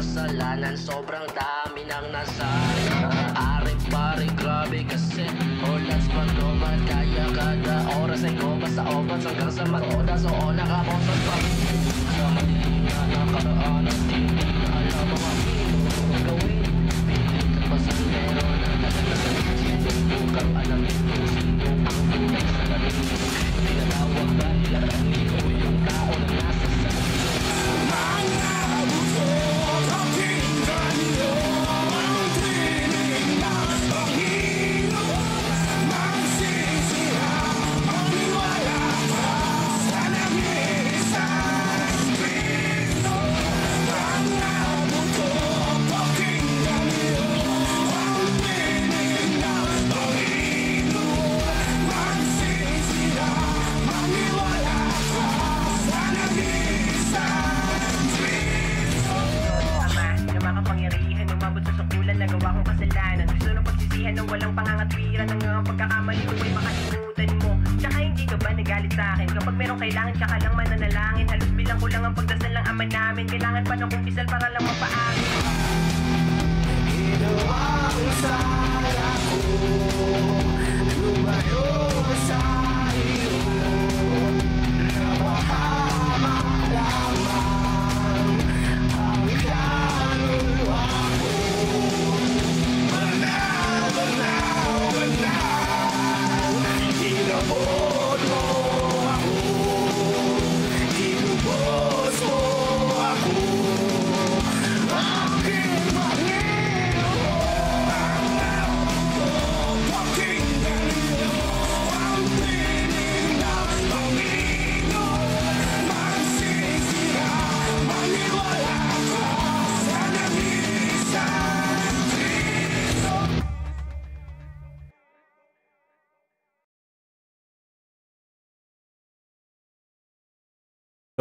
kasalanan sobra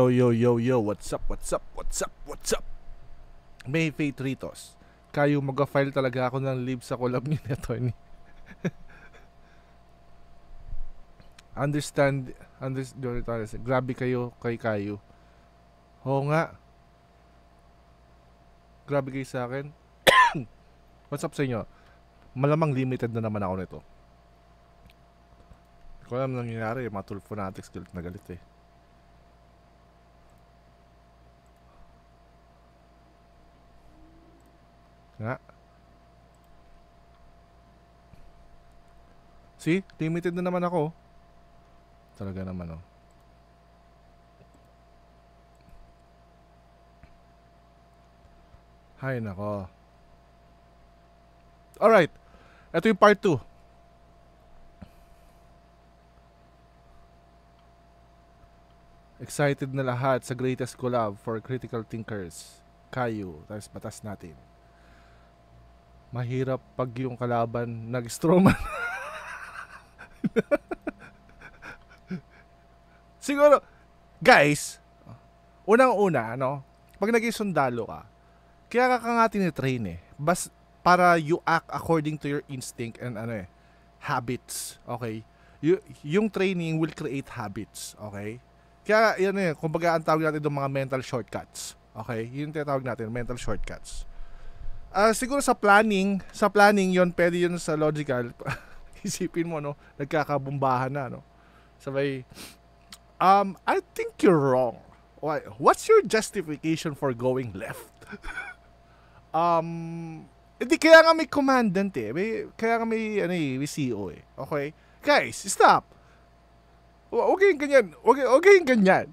yo, yo, yo, what's up, what's up, what's up, what's up? May Faith Ritos. Kayo mag-file talaga ako ng leave sa collab ni Tony. understand, understand, grabe kayo kay Kayo. Oo nga. Grabe kayo sa akin. what's up sa inyo? Malamang limited na naman ako nito. ko alam nangyayari. Mga tulfonatics galit na galit eh. Nga. See? Limited na naman ako. Oh. Talaga naman, oh. Hay nako. All right. Ito yung part 2. Excited na lahat sa greatest collab for critical thinkers. Kayo. Tapos batas natin mahirap pag yung kalaban nag-strawman. Siguro, guys, unang-una, ano, pag naging sundalo ka, kaya ka ka nga tinitrain eh. Bas, para you act according to your instinct and ano eh, habits, okay? Y- yung training will create habits, okay? Kaya, yan eh, kumbaga ang tawag natin ng mga mental shortcuts, okay? Yun yung tinatawag natin, mental shortcuts. Uh, siguro sa planning, sa planning yon pwede 'yon sa logical. Isipin mo, no? Nagkakabumbahan na, no? Sabay, um, I think you're wrong. Why? What's your justification for going left? um, hindi, eh, kaya nga may commandant eh. May, kaya nga may, ano eh, may CEO eh. Okay? Guys, stop! Huwag kayong ganyan. Huwag okay, kayong ganyan.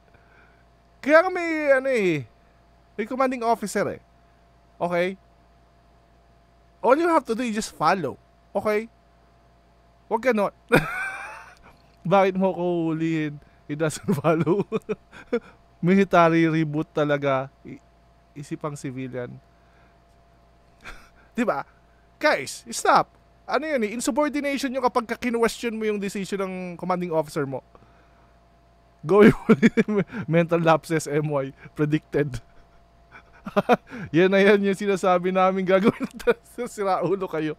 Kaya nga may, ano eh, may commanding officer eh. Okay? All you have to do is just follow. Okay? Huwag ganon. Bakit mo ko hulihin? It doesn't follow. Military reboot talaga. I- isipang civilian. di ba? Guys, stop. Ano yun eh? Insubordination nyo kapag kinwestiyon mo yung decision ng commanding officer mo. Go mental lapses, MY. Predicted. yan na yan yung sinasabi namin gagawin natin. Sira ulo kayo.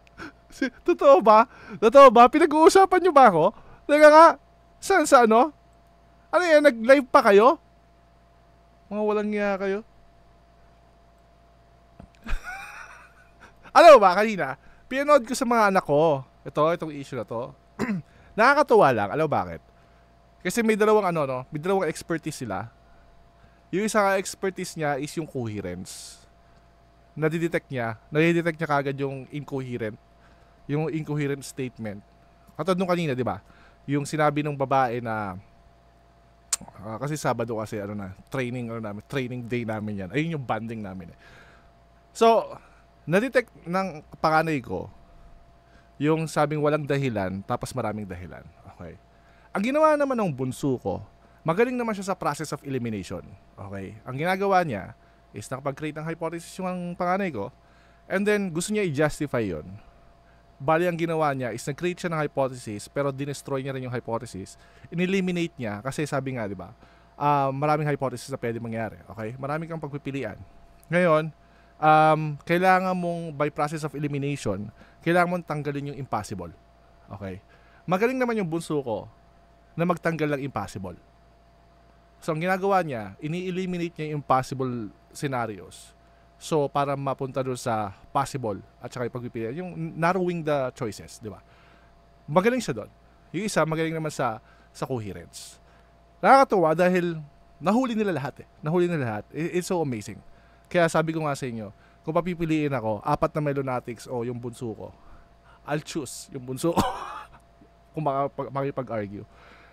Totoo ba? Totoo ba? Pinag-uusapan nyo ba ako? Talaga nga? Saan sa ano? Ano yan? Nag-live pa kayo? Mga walang niya kayo. Alam mo ba, kanina, pinanood ko sa mga anak ko. Ito, itong issue na to. Nakakatuwa lang. Alam mo bakit? Kasi may dalawang ano, no? May dalawang expertise sila yung isa expertise niya is yung coherence. Nadidetect niya, nadidetect niya kagad yung incoherent, yung incoherent statement. Katulad nung kanina, di ba? Yung sinabi ng babae na uh, kasi Sabado kasi ano na, training ano namin, training day namin 'yan. Ayun yung banding namin. Eh. So, na-detect ng panganay ko yung sabing walang dahilan tapos maraming dahilan. Okay. Ang ginawa naman ng bunso ko, magaling naman siya sa process of elimination. Okay? Ang ginagawa niya is nakapag-create ng hypothesis yung panganay ko and then gusto niya i-justify yon. Bali, ang ginawa niya is nag-create siya ng hypothesis pero dinestroy niya rin yung hypothesis. In-eliminate niya kasi sabi nga, di ba, uh, maraming hypothesis na pwede mangyari. Okay? Marami kang pagpipilian. Ngayon, um, kailangan mong by process of elimination, kailangan mong tanggalin yung impossible. Okay? Magaling naman yung bunso ko na magtanggal ng impossible. So ang ginagawa niya, ini-eliminate niya yung impossible scenarios. So para mapunta doon sa possible at saka ipagpipilian, yung narrowing the choices, di ba? Magaling siya doon. Yung isa, magaling naman sa, sa coherence. Nakakatuwa dahil nahuli nila lahat eh. Nahuli nila lahat. It's so amazing. Kaya sabi ko nga sa inyo, kung papipiliin ako, apat na Melonatics o yung bunso ko, I'll choose yung bunso ko kung makipag-argue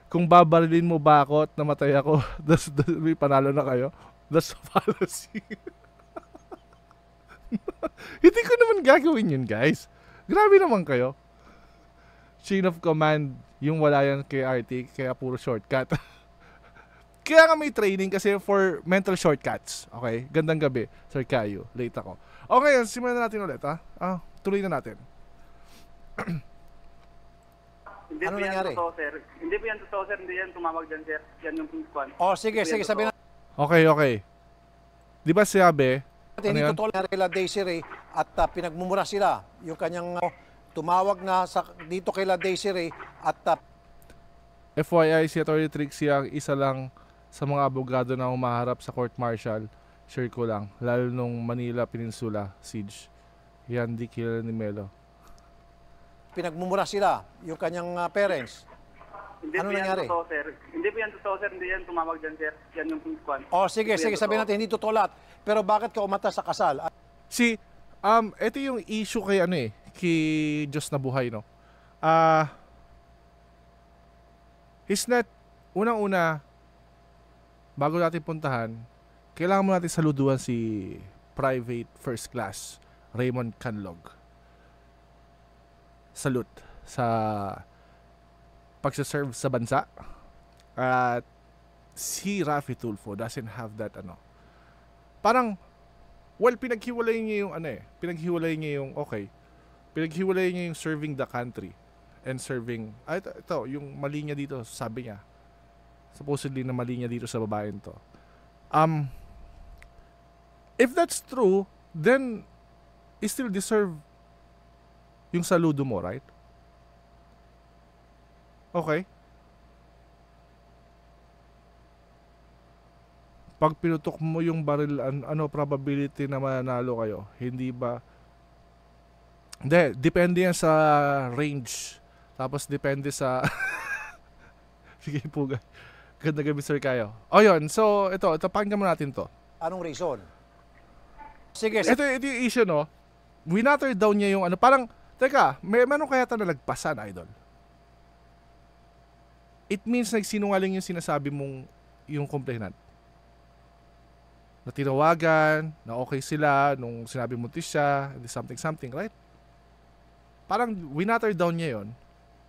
kung babarilin mo ba ako at namatay ako, das, that's, may panalo na kayo. That's a fallacy. Hindi ko naman gagawin yun, guys. Grabe naman kayo. Chain of command, yung wala yan kay RT, kaya puro shortcut. kaya nga may training kasi for mental shortcuts. Okay? Gandang gabi, Sir Kayo. Late ako. Okay, simulan na natin ulit, ha? Ah, tuloy na natin. Hindi ano po yan nangyari? totoo, sir. Hindi po yan totoo, sir. Hindi yan tumawag dyan, sir. Yan yung kwan. Oh, sige, Hindi sige, Sabi na. Okay, okay. Di ba si natin, ano hindi totoo nangyari kay La Daisy Ray at ah, pinagmumura sila. Yung kanyang ah, tumawag na sa, dito kay La Daisy Ray at ah, FYI, si Atty. Trixie ang isa lang sa mga abogado na humaharap sa court martial. Sure ko lang, lalo nung Manila Peninsula siege. Yan, di kilala ni Melo pinagmumura sila, yung kanyang uh, parents. Hindi ano po nangyari? totoo, sir. Hindi po yan totoo, sir. Hindi yan tumawag dyan, sir. Yan yung kwan. Oh, sige, hindi sige. Sabihin natin, hindi totoo lahat. Pero bakit ka umata sa kasal? Ah, si, um, ito yung issue kay ano eh, kay Diyos na buhay, no? Ah, uh, he's not, unang-una, bago natin puntahan, kailangan mo natin saluduan si private first class Raymond Canlog salute sa pagsaserve sa bansa. At uh, si Rafi Tulfo doesn't have that ano. Parang well pinaghiwalay niya yung ano eh, pinaghiwalay niya yung okay. Pinaghiwalay niya yung serving the country and serving ay ito, ito yung mali niya dito sabi niya. Supposedly na mali niya dito sa babae to. Um if that's true, then he still deserve yung saludo mo, right? Okay. Pag pinutok mo yung baril, an- ano probability na mananalo kayo? Hindi ba? Hindi, depende yan sa range. Tapos depende sa... Sige po, guys. Ganda gabi, sir, kayo. O oh, yun, so ito, ito, pakinggan mo natin to. Anong reason? Sige, sir. Ito, ito yung issue, no? Winatter down niya yung ano, parang Teka, may meron kaya tayo nalagpasan, idol? It means nagsinungaling yung sinasabi mong yung complainant. Na tinawagan, na okay sila, nung sinabi mo siya, something something, right? Parang winatter down niya yon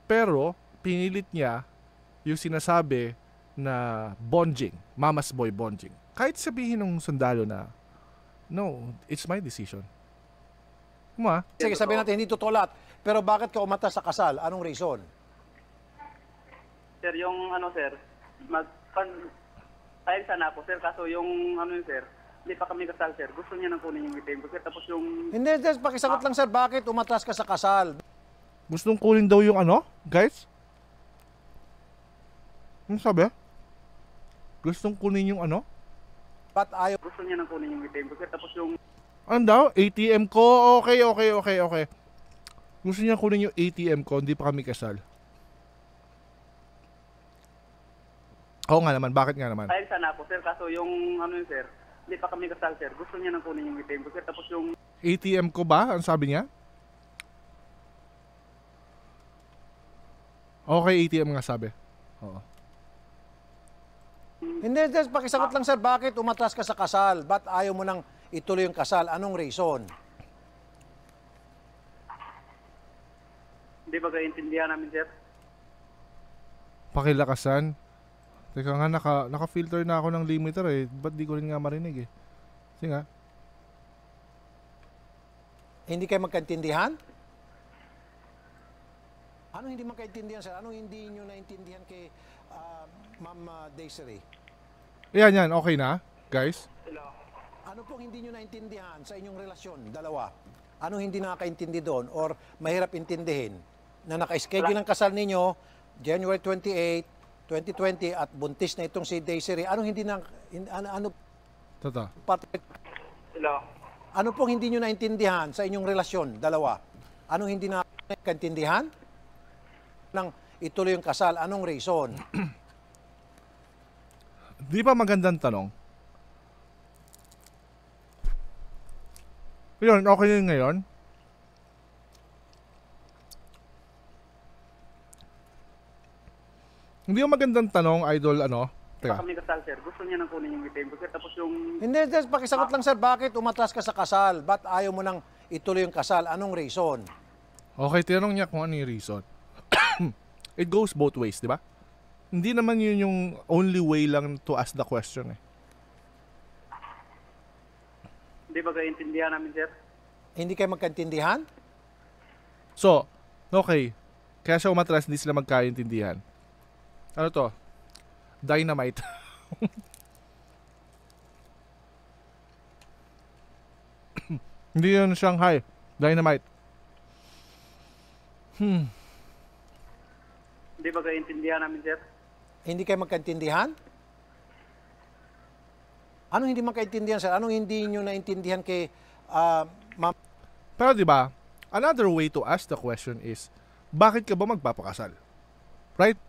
pero pinilit niya yung sinasabi na bonjing, mama's boy bonjing. Kahit sabihin ng sundalo na, no, it's my decision mo ha? Sige, sabihin natin hindi totoo lahat. Pero bakit ka umata sa kasal? Anong reason? Sir, yung ano sir, mag pan, ayun sana ako sir, kaso yung ano yun sir, hindi pa kami kasal sir. Gusto niya nang kunin yung item ko sir, tapos yung... Hindi, just pakisagot lang sir, bakit umatras ka sa kasal? Gustong kunin daw yung ano, guys? Ano sabi? Gustong kunin yung ano? Ba't ayaw? Gusto niya nang kunin yung item ko sir, tapos yung... Ano daw? ATM ko. Okay, okay, okay, okay. Gusto niya kunin yung ATM ko. Hindi pa kami kasal. Oo nga naman. Bakit nga naman? Ayun sana ako, sir. Kaso yung, ano yun, sir? Hindi pa kami kasal, sir. Gusto niya nang kunin yung ATM ko, sir. Tapos yung... ATM ko ba? Ang sabi niya? Okay, ATM nga sabi. Oo. Hindi, hindi. Pakisagot lang, sir. Bakit umatras ka sa kasal? Ba't ayaw mo nang ituloy yung kasal. Anong reason? Hindi ba kaintindihan namin, sir? Pakilakasan? Teka nga, naka, naka-filter na ako ng limiter eh. Ba't di ko rin nga marinig eh? Sige nga. Hindi kayo magkaintindihan? Ano hindi magkaintindihan, sir? Anong hindi nyo naintindihan kay uh, Ma'am uh, Desiree? Yan, yan. Okay na, guys? Hello. Ano pong hindi nyo naintindihan sa inyong relasyon, dalawa? Anong hindi nakakaintindi doon or mahirap intindihin na naka-schedule ng kasal ninyo January 28, 2020 at buntis na itong si Daisy Ray. Anong hindi na ano, ano Tata. Patrick. Hello. Ano pong hindi nyo naintindihan sa inyong relasyon, dalawa? Anong hindi na naintindihan? Nang ituloy yung kasal, anong reason? Di ba magandang tanong? Yun, okay yun ngayon. Hindi yung magandang tanong, idol, ano? Teka. kami kasal, sir. Gusto niya nang kunin yung item, sir. Tapos yung... Hindi, just pakisagot ah. lang, sir. Bakit umatras ka sa kasal? Ba't ayaw mo nang ituloy yung kasal? Anong reason? Okay, tinanong niya kung ano yung reason. It goes both ways, di ba? Hindi naman yun yung only way lang to ask the question eh. Hindi ba kaintindihan namin, sir? Hindi kayo magkaintindihan? So, okay. Kaya siya umatras, hindi sila magkaintindihan. Ano to? Dynamite. hindi yun Shanghai. Dynamite. Hmm. Hindi ba kaintindihan namin, sir? Hindi kayo magkaintindihan? Anong hindi makaintindihan, sir? Anong hindi nyo naintindihan kay uh, ma'am? Pero di ba, another way to ask the question is, bakit ka ba magpapakasal? Right?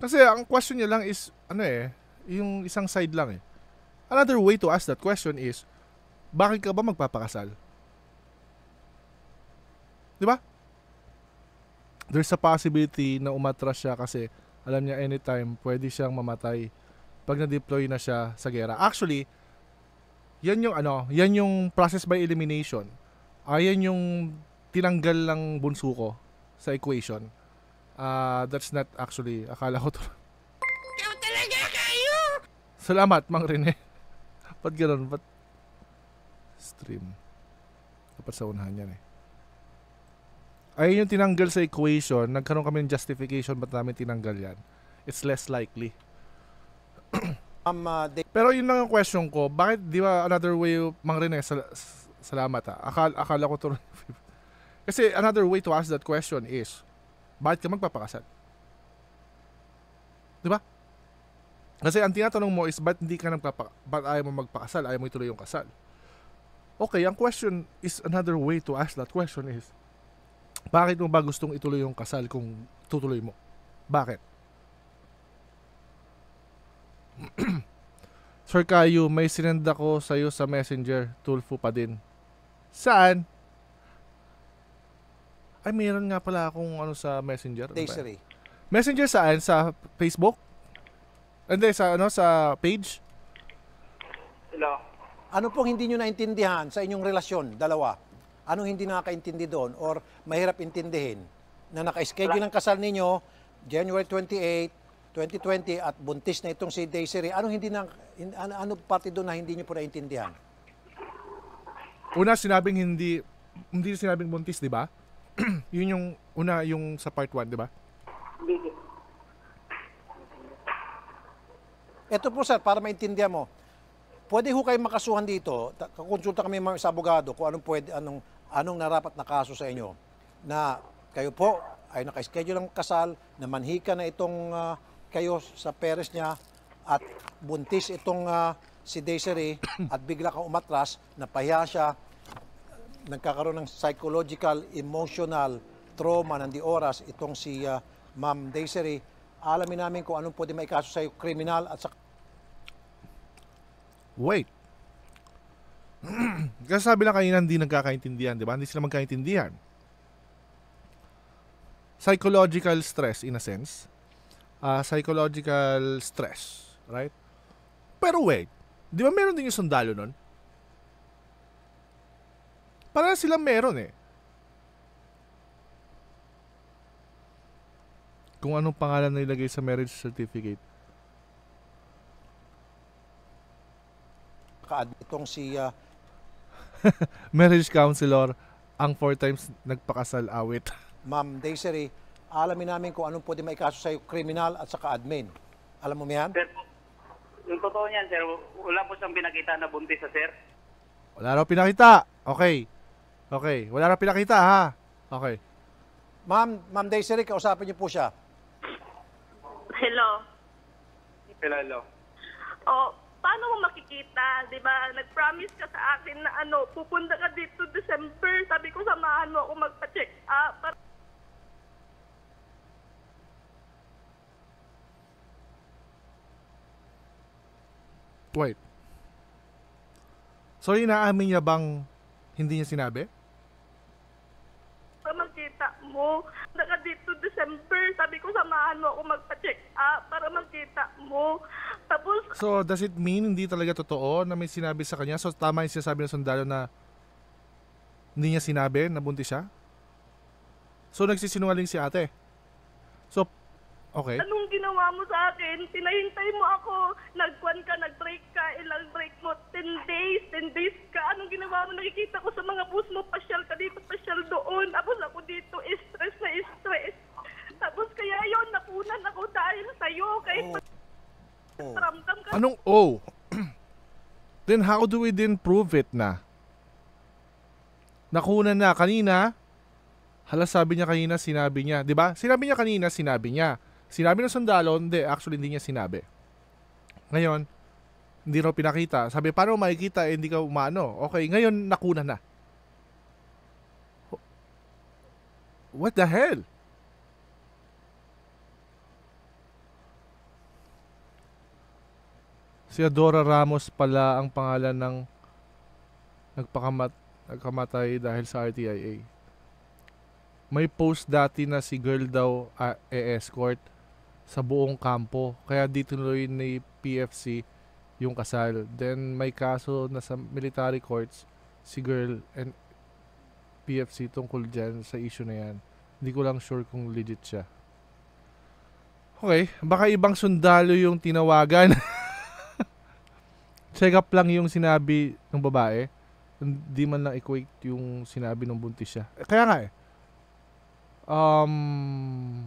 Kasi ang question niya lang is, ano eh, yung isang side lang eh. Another way to ask that question is, bakit ka ba magpapakasal? Di ba? There's a possibility na umatras siya kasi alam niya anytime pwede siyang mamatay pag na-deploy na siya sa gera. Actually, yan yung ano, yan yung process by elimination. Ayan ah, yung tinanggal lang bunso ko sa equation. Uh, that's not actually, akala ko to. Ikaw talaga kayo! Salamat, Mang Rene. ba't ganun? Ba't stream? Dapat sa unahan yan eh. Ayun yung tinanggal sa equation. Nagkaroon kami ng justification ba't namin tinanggal yan. It's less likely. um, uh, they... Pero yun lang ang question ko. Bakit, di ba, another way mangrinig, sal- salamat ha. Akal, akala ko to. Kasi another way to ask that question is, bakit ka magpapakasal? Di ba? Kasi ang tinatanong mo is, ba't hindi ka nagpapa, ba't ayaw mo magpakasal? Ayaw mo ituloy yung kasal? Okay, ang question is, another way to ask that question is, bakit mo ba gustong ituloy yung kasal kung tutuloy mo? Bakit? Sir Kayu, may sinend ako sa iyo sa Messenger. Tulfo pa din. Saan? Ay, meron nga pala akong ano sa Messenger. Ano Stationary. Messenger saan? Sa Facebook? Hindi, sa ano? Sa page? Hello. Ano pong hindi nyo naintindihan sa inyong relasyon, dalawa? Anong hindi nakakaintindi doon or mahirap intindihin? Na naka-schedule ang kasal ninyo, January 28, 2020 at buntis na itong si Desiree. Ano hindi na, ano, ano parte doon na hindi niyo po naintindihan? Una sinabing hindi hindi sinabing buntis, di ba? Yun yung una yung sa part 1, di ba? Ito po sir, para maintindihan mo. Pwede ho kayo makasuhan dito. Kakonsulta kami sa abogado kung anong pwede anong anong narapat na kaso sa inyo na kayo po ay naka-schedule ng kasal na manhika na itong uh, kayo sa parents niya at buntis itong uh, si Desiree at bigla kang umatras, napahiya siya, nagkakaroon ng psychological, emotional trauma ng di oras itong si uh, Ma'am Desiree. Alamin namin kung anong pwede maikaso sa'yo, kriminal at sa... Wait. Kasi sabi lang kanina hindi nagkakaintindihan, di ba? Hindi sila magkaintindihan. Psychological stress in a sense uh, psychological stress, right? Pero wait, di ba meron din yung sundalo nun? Para sila meron eh. Kung anong pangalan na ilagay sa marriage certificate. Kaad itong si uh... marriage counselor ang four times nagpakasal awit. Ma'am Desiree, alamin namin kung anong pwede maikaso sa'yo, kriminal at saka admin. Alam mo mo yan? Sir, yung totoo niyan, sir, wala po siyang pinakita na buntis sa sir. Wala raw pinakita. Okay. Okay. Wala raw pinakita, ha? Okay. Ma'am, Ma'am Desiree, kausapin niyo po siya. Hello. Hello. Oh, paano mo makikita? Di ba? Nag-promise ka sa akin na ano, pupunta ka dito December. Sabi ko, samahan mo ako magpa-check up. Wait. So, inaamin niya bang hindi niya sinabi? Sa makita mo, naka dito December, sabi ko samahan mo ako magpa-check up para makita mo. Tapos... So, does it mean hindi talaga totoo na may sinabi sa kanya? So, tama yung sinasabi ng sundalo na hindi niya sinabi na buntis siya? So, nagsisinungaling si ate. So, Okay. Anong ginawa mo sa akin? Pinahintay mo ako. Nagkwan ka, nag-break ka. Ilang break mo? 10 days, 10 days ka. Anong ginawa mo? Nakikita ko sa mga bus mo. Pasyal ka dito, pasyal doon. Abos ako dito. Stress na stress. Tapos kaya yon napunan ako dahil sa'yo. Kahit oh. ka. Anong oh? Then how do we then prove it na? Nakunan na kanina. Hala sabi niya kanina, sinabi niya, 'di ba? Sinabi niya kanina, sinabi niya. Sinabi ng sundalo, hindi, actually hindi niya sinabi. Ngayon, hindi raw pinakita. Sabi, paano makikita eh, hindi ka umano? Okay, ngayon nakuna na. What the hell? Si Adora Ramos pala ang pangalan ng nagpakamat nagkamatay dahil sa RTIA. May post dati na si girl daw uh, e-escort sa buong kampo. Kaya dito dituloy ni PFC yung kasal. Then may kaso na sa military courts si girl and PFC tungkol dyan sa issue na yan. Hindi ko lang sure kung legit siya. Okay, baka ibang sundalo yung tinawagan. Check up lang yung sinabi ng babae. Hindi man lang equate yung sinabi ng buntis siya. Kaya nga eh. Um,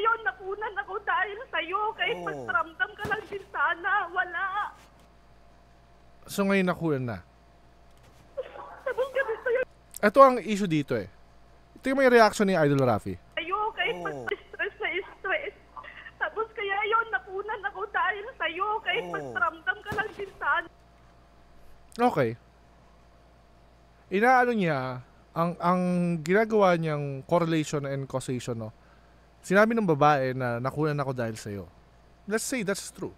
ngayon, napunan ako dahil sa'yo. Kahit Oo. magtramdam ka lang din sana, wala. So ngayon nakunan na. Sabong gabi sa'yo. Ito ang issue dito eh. Ito yung may reaction ni Idol Rafi. Sa'yo, kahit Oo. mag-stress na stress. Tapos kaya yon napunan ako dahil sa'yo. Kahit Oo. magtramdam ka lang din sana. Okay. Inaano niya ang ang ginagawa niyang correlation and causation no. Sinabi ng babae na nakunan ako dahil sa iyo. Let's say that's true.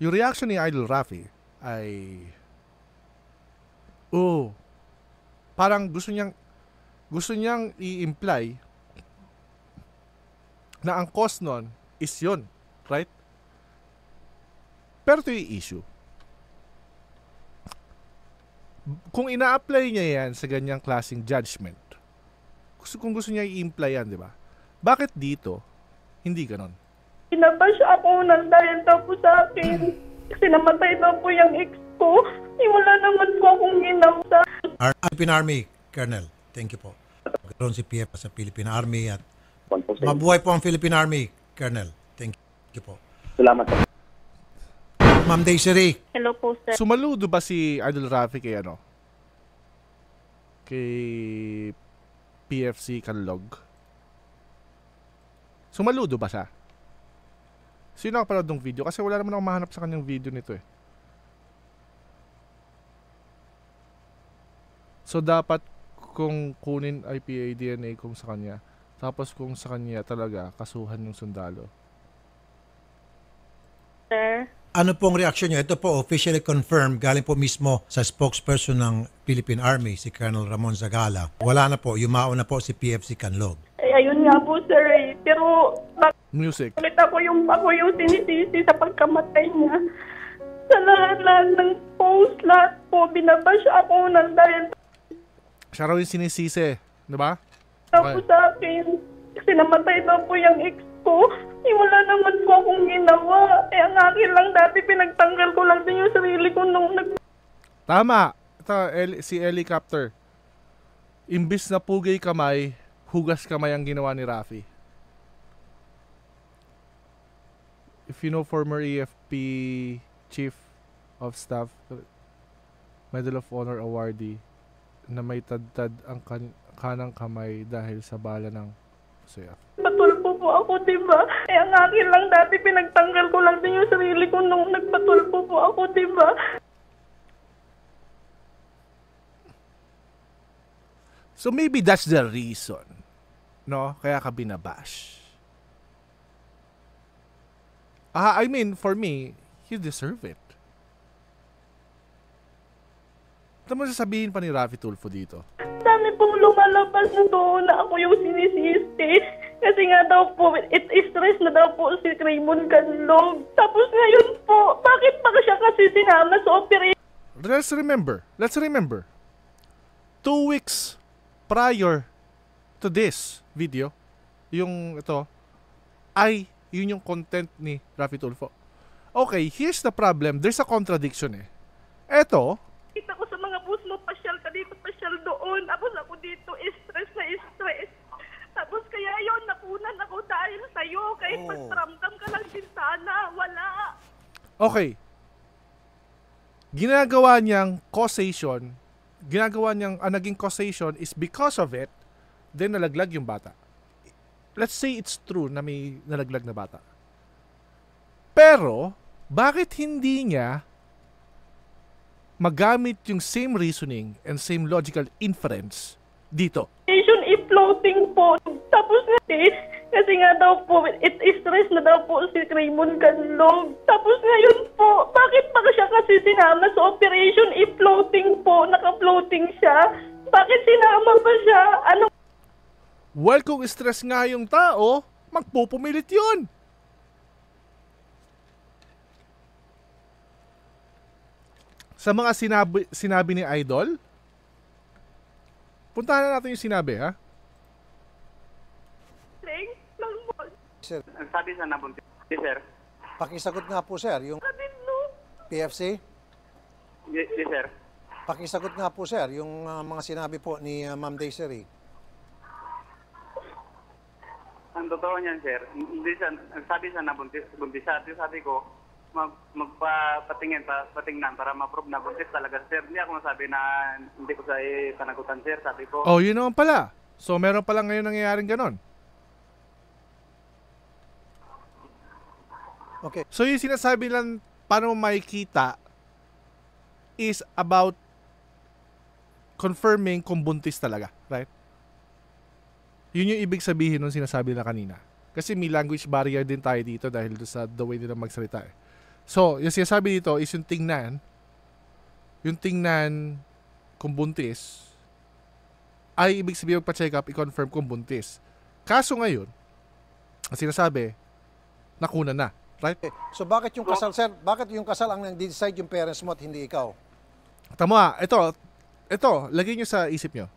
Yung reaction ni Idol Rafi ay... Oh, parang gusto niyang gusto niyang i-imply na ang cost nun is yon, right? Pero ito yung issue. Kung ina-apply niya yan sa ganyang klaseng judgment, kung gusto niya i-imply yan, di ba? Bakit dito, hindi ganon? Pinabash ako ng dahil daw po sa akin. Kasi namatay daw po yung ex ko. Wala naman po akong ginamsa. Ar- Philippine Army, Colonel. Thank you po. Ganoon si PF sa Philippine Army at mabuhay po ang Philippine Army, Colonel. Thank you po. Salamat po. Ma'am Desiree. Hello po, sir. Sumaludo ba si Idol Rafi kay ano? Kay PFC Canlog. Sumaludo ba siya? Sino nakapanood ng video? Kasi wala naman akong mahanap sa kanyang video nito eh. So dapat kung kunin IPA DNA kung sa kanya. Tapos kung sa kanya talaga kasuhan yung sundalo. Sir? Ano pong reaksyon niyo? Ito po officially confirmed galing po mismo sa spokesperson ng Philippine Army, si Colonel Ramon Zagala. Wala na po, yumao na po si PFC Canlog. Ay, ayun nga po sir eh. Pero bakit Music. ako yung, ako yung sinisisi sa pagkamatay niya? Sa lahat-lahat ng post, lahat po, binabash ako ng dahil Siya raw yung sinisisi, di ba? daw po Okay. sa akin. Kasi namatay daw po yung ex ko. Eh, wala naman po akong ginawa. Eh, ang akin lang dati, pinagtanggal ko lang din yung sarili ko nung nag... Tama. Ito, el- si helicopter. Imbis na pugay kamay, hugas kamay ang ginawa ni Rafi. If you know former EFP Chief of Staff Medal of Honor awardee na may tadtad ang kan- kanang kamay dahil sa bala ng So, yeah po ako, di ba? Eh, ang akin lang dati, pinagtanggal ko lang din yung sarili ko nung nagpatulpo po ako, di ba? So maybe that's the reason, no? Kaya ka binabash. Ah, I mean, for me, you deserve it. Ito ano mo sasabihin pa ni Raffy Tulfo dito. Dami pong lumalabas na doon na ako yung sinisiste. Kasi nga daw po, it stress na daw po si Raymond Canlong. Tapos ngayon po, bakit pa siya kasi sinama sa operation? Let's remember, let's remember, two weeks prior to this video, yung ito, ay yun yung content ni Rafi Tulfo. Okay, here's the problem. There's a contradiction eh. Eto, kita ko sa mga post mo, pasyal ka dito, pasyal doon. Tapos ako dito, eh, stress na stress. Tapos kaya yon napunan ako dahil sa'yo. Kahit Oo. magparamdam ka lang din sana, wala. Okay. Ginagawa niyang causation, ginagawa niyang, ang ah, naging causation is because of it, then nalaglag yung bata. Let's say it's true na may nalaglag na bata. Pero, bakit hindi niya magamit yung same reasoning and same logical inference dito? Eh, floating po. Tapos na eh, kasi nga daw po, it is stress na daw po si Raymond Canlong. Tapos ngayon po, bakit pa siya kasi sinama sa operation? I-floating po, naka-floating siya. Bakit sinama pa siya? Ano? Well, kung stress nga yung tao, magpupumilit yun. Sa mga sinabi, sinabi ni Idol, puntahan na natin yung sinabi ha. sir. sabi sa nabuntis, Yes, sir. Pakisagot nga po, sir, yung PFC. Yes, yes, sir. Pakisagot nga po, sir, yung ah, mga sinabi po ni ah, Ma'am Desiree. Ang totoo niyan, sir, hindi siya, ang sabi sa nabuntis, buntis siya, At yung sabi ko, mag, magpapatingin, pa, patingnan para ma-prove na buntis talaga, sir. Hindi ako nasabi na hindi ko sa panagutan, sir. Sabi ko, Oh, yun naman pala. So meron pala ngayon nangyayaring ganon. Okay. So yung sinasabi lang paano makikita is about confirming kung buntis talaga, right? Yun yung ibig sabihin nung sinasabi na kanina. Kasi may language barrier din tayo dito dahil sa the way nila magsalita. Eh. So, yung sinasabi dito is yung tingnan, yung tingnan kung buntis, ay ibig sabihin magpa-check up, i-confirm kung buntis. Kaso ngayon, ang sinasabi, nakuna na. Right? So bakit yung kasal, sir? Bakit yung kasal ang nag-decide yung parents mo at hindi ikaw? Tama. Ito, ito, lagay nyo sa isip nyo.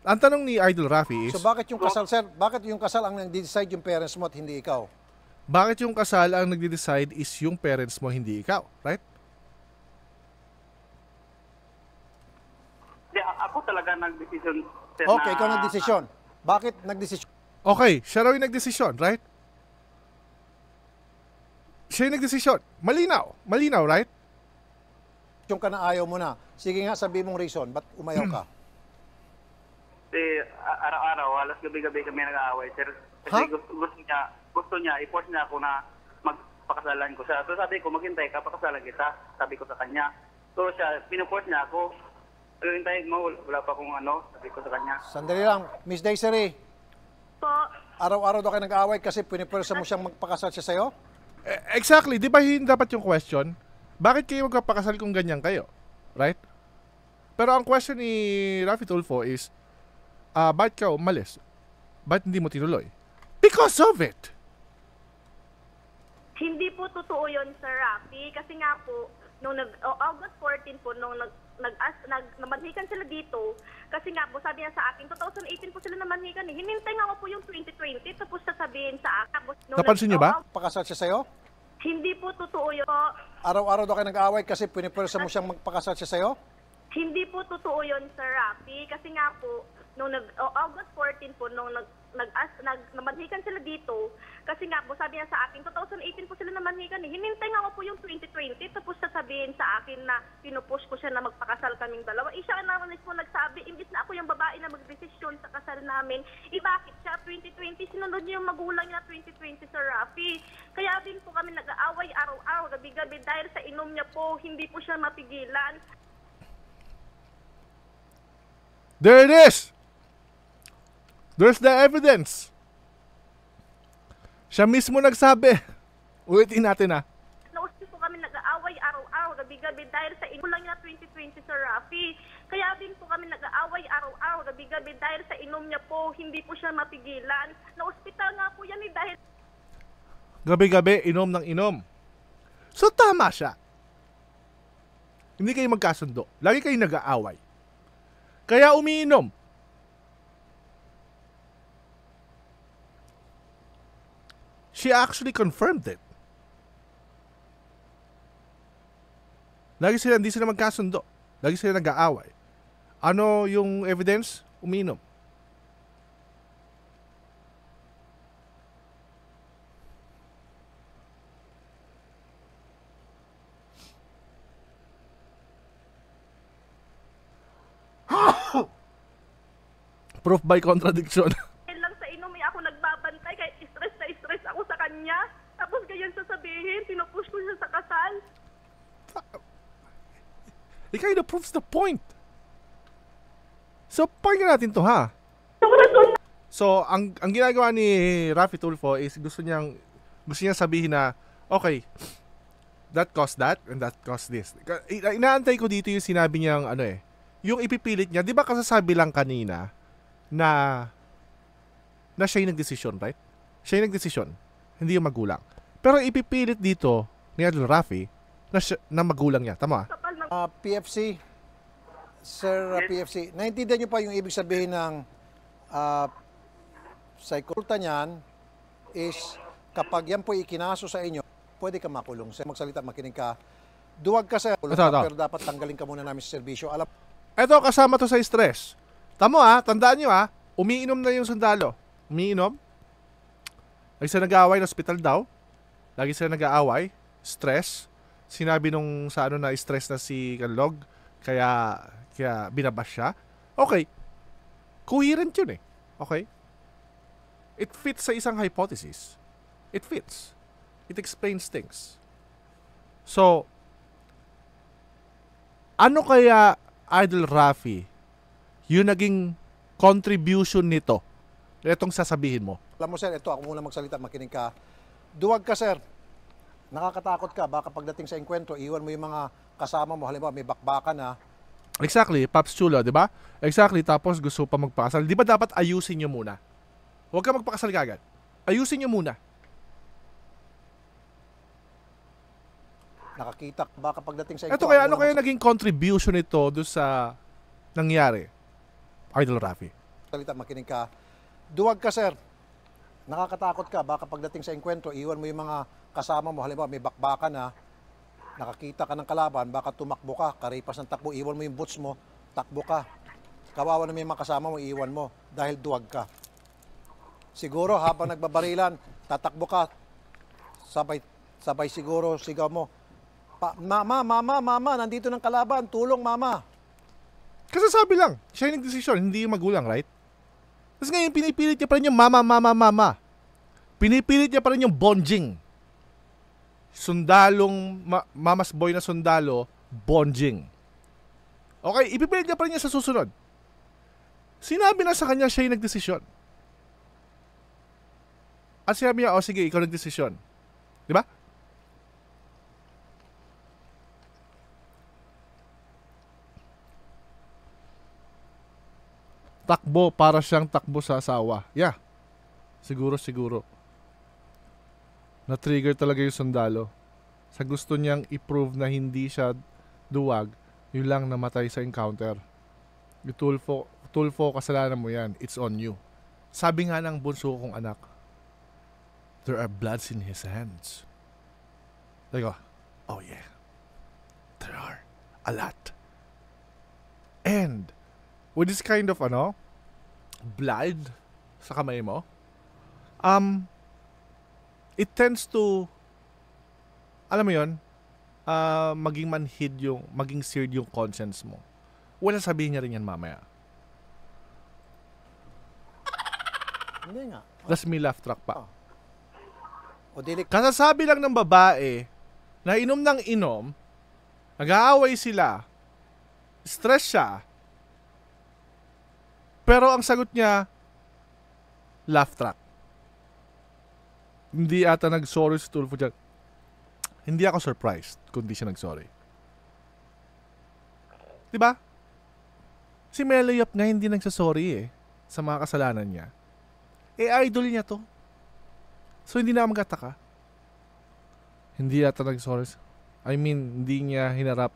Ang tanong ni Idol Rafi is... So bakit yung kasal, sir? Bakit yung kasal ang nag-decide yung parents mo at hindi ikaw? Bakit yung kasal ang nag-decide is yung parents mo, hindi ikaw? Right? Hindi, ako talaga nag-decision. Okay, na, ikaw nag-decision. Bakit nag-decision? Okay, siya raw yung nag-decision, right? siya yung nagdesisyon. Malinaw. Malinaw, right? Yung ka na ayaw mo na. Sige nga, sabi mong reason. Ba't umayaw ka? Si, eh, a- araw-araw, alas gabi-gabi kami nag-aaway, sir. Kasi Huh? gusto, gusto niya, gusto niya, i-force niya ako na magpakasalan ko siya. So sabi ko, maghintay ka, pakasalan kita, sabi ko sa kanya. So siya, pinuforce niya ako, hintayin mo, wala pa akong ano, sabi ko sa kanya. Sandali lang. Miss Desiree, Po, araw-araw daw kayo nag-aaway kasi pinipwersa mo siyang magpakasal siya sa'yo? Eh, exactly. Di ba yun dapat yung question? Bakit kayo magpapakasal kung ganyan kayo? Right? Pero ang question ni Rafi Tulfo is, uh, bakit ka umalis? Bakit hindi mo tinuloy? Because of it! Hindi po totoo yun, Sir Rafi. Kasi nga po, nung nag, August 14 po, nung nag, nag, nag namanhikan sila dito kasi nga po sabi niya sa akin 2018 po sila namanhikan eh. Hinintay nga ako po yung 2020 tapos sasabihin sa akin. Tapos, no, Napansin niyo ba? Pakasal siya sa'yo? Hindi po totoo yun. Araw-araw daw kayo nag-aaway kasi pinipwersa mo siyang magpakasal siya sa'yo? Hindi po totoo yun, Sir Rafi. Kasi nga po, nung nag, August 14 po, nung nag, nag-as, nag, namanhikan sila dito. Kasi nga po, sabi niya sa akin, 2018 po sila namanhikan eh. Hinintay nga po yung 2020, tapos sasabihin sa akin na pinupush ko siya na magpakasal kaming dalawa. isa na naman po nagsabi, imbis na ako yung babae na magdesisyon sa kasal namin, eh bakit siya 2020? Sinunod niya yung magulang niya 2020 sa Rafi. Kaya din po kami nag-aaway araw-araw, gabi-gabi dahil sa inom niya po, hindi po siya mapigilan. There it is! There's the evidence. Siya mismo nagsabi. Ulitin natin ah. Nausin po kami nag-aaway araw-araw, gabi-gabi dahil sa inulang niya 2020, Sir Rafi. Kaya din po kami nag-aaway araw-araw, gabi-gabi dahil sa inom niya po, hindi po siya mapigilan. Na-ospital nga po yan eh dahil... Gabi-gabi, inom ng inom. So tama siya. Hindi kayo magkasundo. Lagi kayo nag-aaway. Kaya umiinom she actually confirmed it. Lagi sila, hindi sila magkasundo. Lagi sila nag-aaway. Ano yung evidence? Uminom. Proof by contradiction. sabihin, pinupush ko siya sa kasal. It kind of proves the point. So, pakinggan natin to ha. So, ang ang ginagawa ni Rafi Tulfo is gusto niyang gusto niya sabihin na okay, that caused that and that caused this. Inaantay ko dito yung sinabi niyang ano eh, yung ipipilit niya, 'di ba kasasabi lang kanina na na siya yung nagdesisyon, right? Siya yung nagdesisyon, hindi yung magulang. Pero ipipilit dito ni Adol Rafi na, siya, na magulang niya. Tama? Uh, ah, PFC, Sir uh, ah, PFC, naintindihan niyo pa yung ibig sabihin ng uh, ah, psychota niyan is kapag yan po ikinaso sa inyo, pwede ka makulong. Sir, magsalita, makinig ka. Duwag ka sa kulong, ito, ito. pero dapat tanggalin ka muna namin sa serbisyo. Alam, ito, kasama to sa stress. Tamo ha, tandaan nyo ha, umiinom na yung sundalo. Umiinom. nag away ng hospital daw. Lagi sila nag-aaway, stress. Sinabi nung sa ano na stress na si Kanlog, kaya kaya binabas siya. Okay. Coherent 'yun eh. Okay? It fits sa isang hypothesis. It fits. It explains things. So, ano kaya Idol Rafi yung naging contribution nito? Itong sasabihin mo. Alam mo, sir, ito, ako muna magsalita, makinig ka duwag ka sir, nakakatakot ka, baka pagdating sa engkwentro, iwan mo yung mga kasama mo, halimbawa may bakbakan na. Exactly, Pops Chula, di ba? Exactly, tapos gusto pa magpakasal. Di ba dapat ayusin nyo muna? Huwag ka magpakasal kagad. Ayusin nyo muna. Nakakita ka baka pagdating sa Ito kaya ano kaya naging contribution nito do sa nangyari? Idol Rafi. Salita makinig ka. Duwag ka sir, nakakatakot ka, baka pagdating sa engkwentro, iwan mo yung mga kasama mo, halimbawa may bakbakan na, nakakita ka ng kalaban, baka tumakbo ka, karipas ng takbo, iwan mo yung boots mo, takbo ka. Kawawa na may mga kasama mo, iwan mo dahil duwag ka. Siguro habang nagbabarilan, tatakbo ka, sabay, sabay siguro sigaw mo, pa, mama, mama, mama, nandito ng kalaban, tulong mama. Kasi sabi lang, siya yung nagdesisyon, hindi yung magulang, right? Tapos ngayon, pinipilit niya pa rin yung mama, mama, mama. Pinipilit niya pa rin yung bonjing. Sundalong, ma- mamas boy na sundalo, bonjing. Okay, ipipilit niya pa rin niya sa susunod. Sinabi na sa kanya siya yung nagdesisyon. At sinabi niya, o oh, sige, ikaw nagdesisyon. Di ba? takbo para siyang takbo sa asawa. Yeah. Siguro, siguro. Na-trigger talaga yung sundalo. Sa gusto niyang i-prove na hindi siya duwag, yun lang namatay sa encounter. Yung Tulfo, Tulfo, kasalanan mo yan. It's on you. Sabi nga ng bunso kong anak, There are bloods in his hands. They go, Oh yeah. There are. A lot. And with this kind of ano, blood sa kamay mo, um, it tends to, alam mo yon uh, ah, maging manhid yung, maging seared yung conscience mo. Wala sabihin niya rin yan mamaya. Hindi nga. Tapos may laugh track pa. Oh. O dili. Kasasabi lang ng babae na inom ng inom, nag-aaway sila, stress siya, pero ang sagot niya, laugh track. Hindi ata nag-sorry si Tulfo dyan. Hindi ako surprised kung di siya nag-sorry. Diba? Si Meloyop nga hindi nagsasorry eh sa mga kasalanan niya. Eh, idol niya to. So, hindi na magkataka. Ah. Hindi ata nag-sorry. I mean, hindi niya hinarap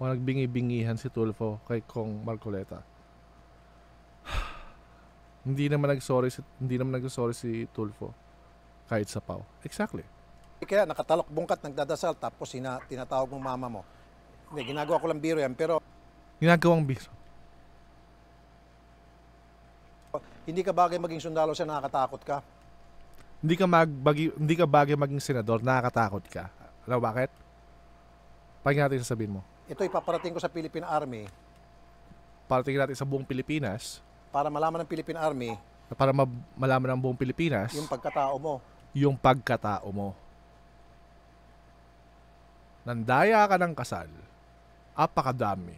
o nagbingi-bingihan si Tulfo kay Kong Marcoleta. Hindi naman nag-sorry si, hindi naman nag-sorry si Tulfo kahit sa pau. Exactly. Kaya nakatalok bungkat nagdadasal tapos sina, tinatawag mo mama mo. Hindi, ginagawa ko lang biro yan pero ginagawang biro. Hindi ka bagay maging sundalo siya nakakatakot ka. Hindi ka magbagi hindi ka bagay maging senador, nakakatakot ka. Alam mo bakit? Pag natin sasabihin mo. Ito ipaparating ko sa Philippine Army. Parating natin sa buong Pilipinas para malaman ng Philippine Army para ma- malaman ng buong Pilipinas yung pagkatao mo. Yung pagkatao mo. Nandaya ka ng kasal. Apakadami.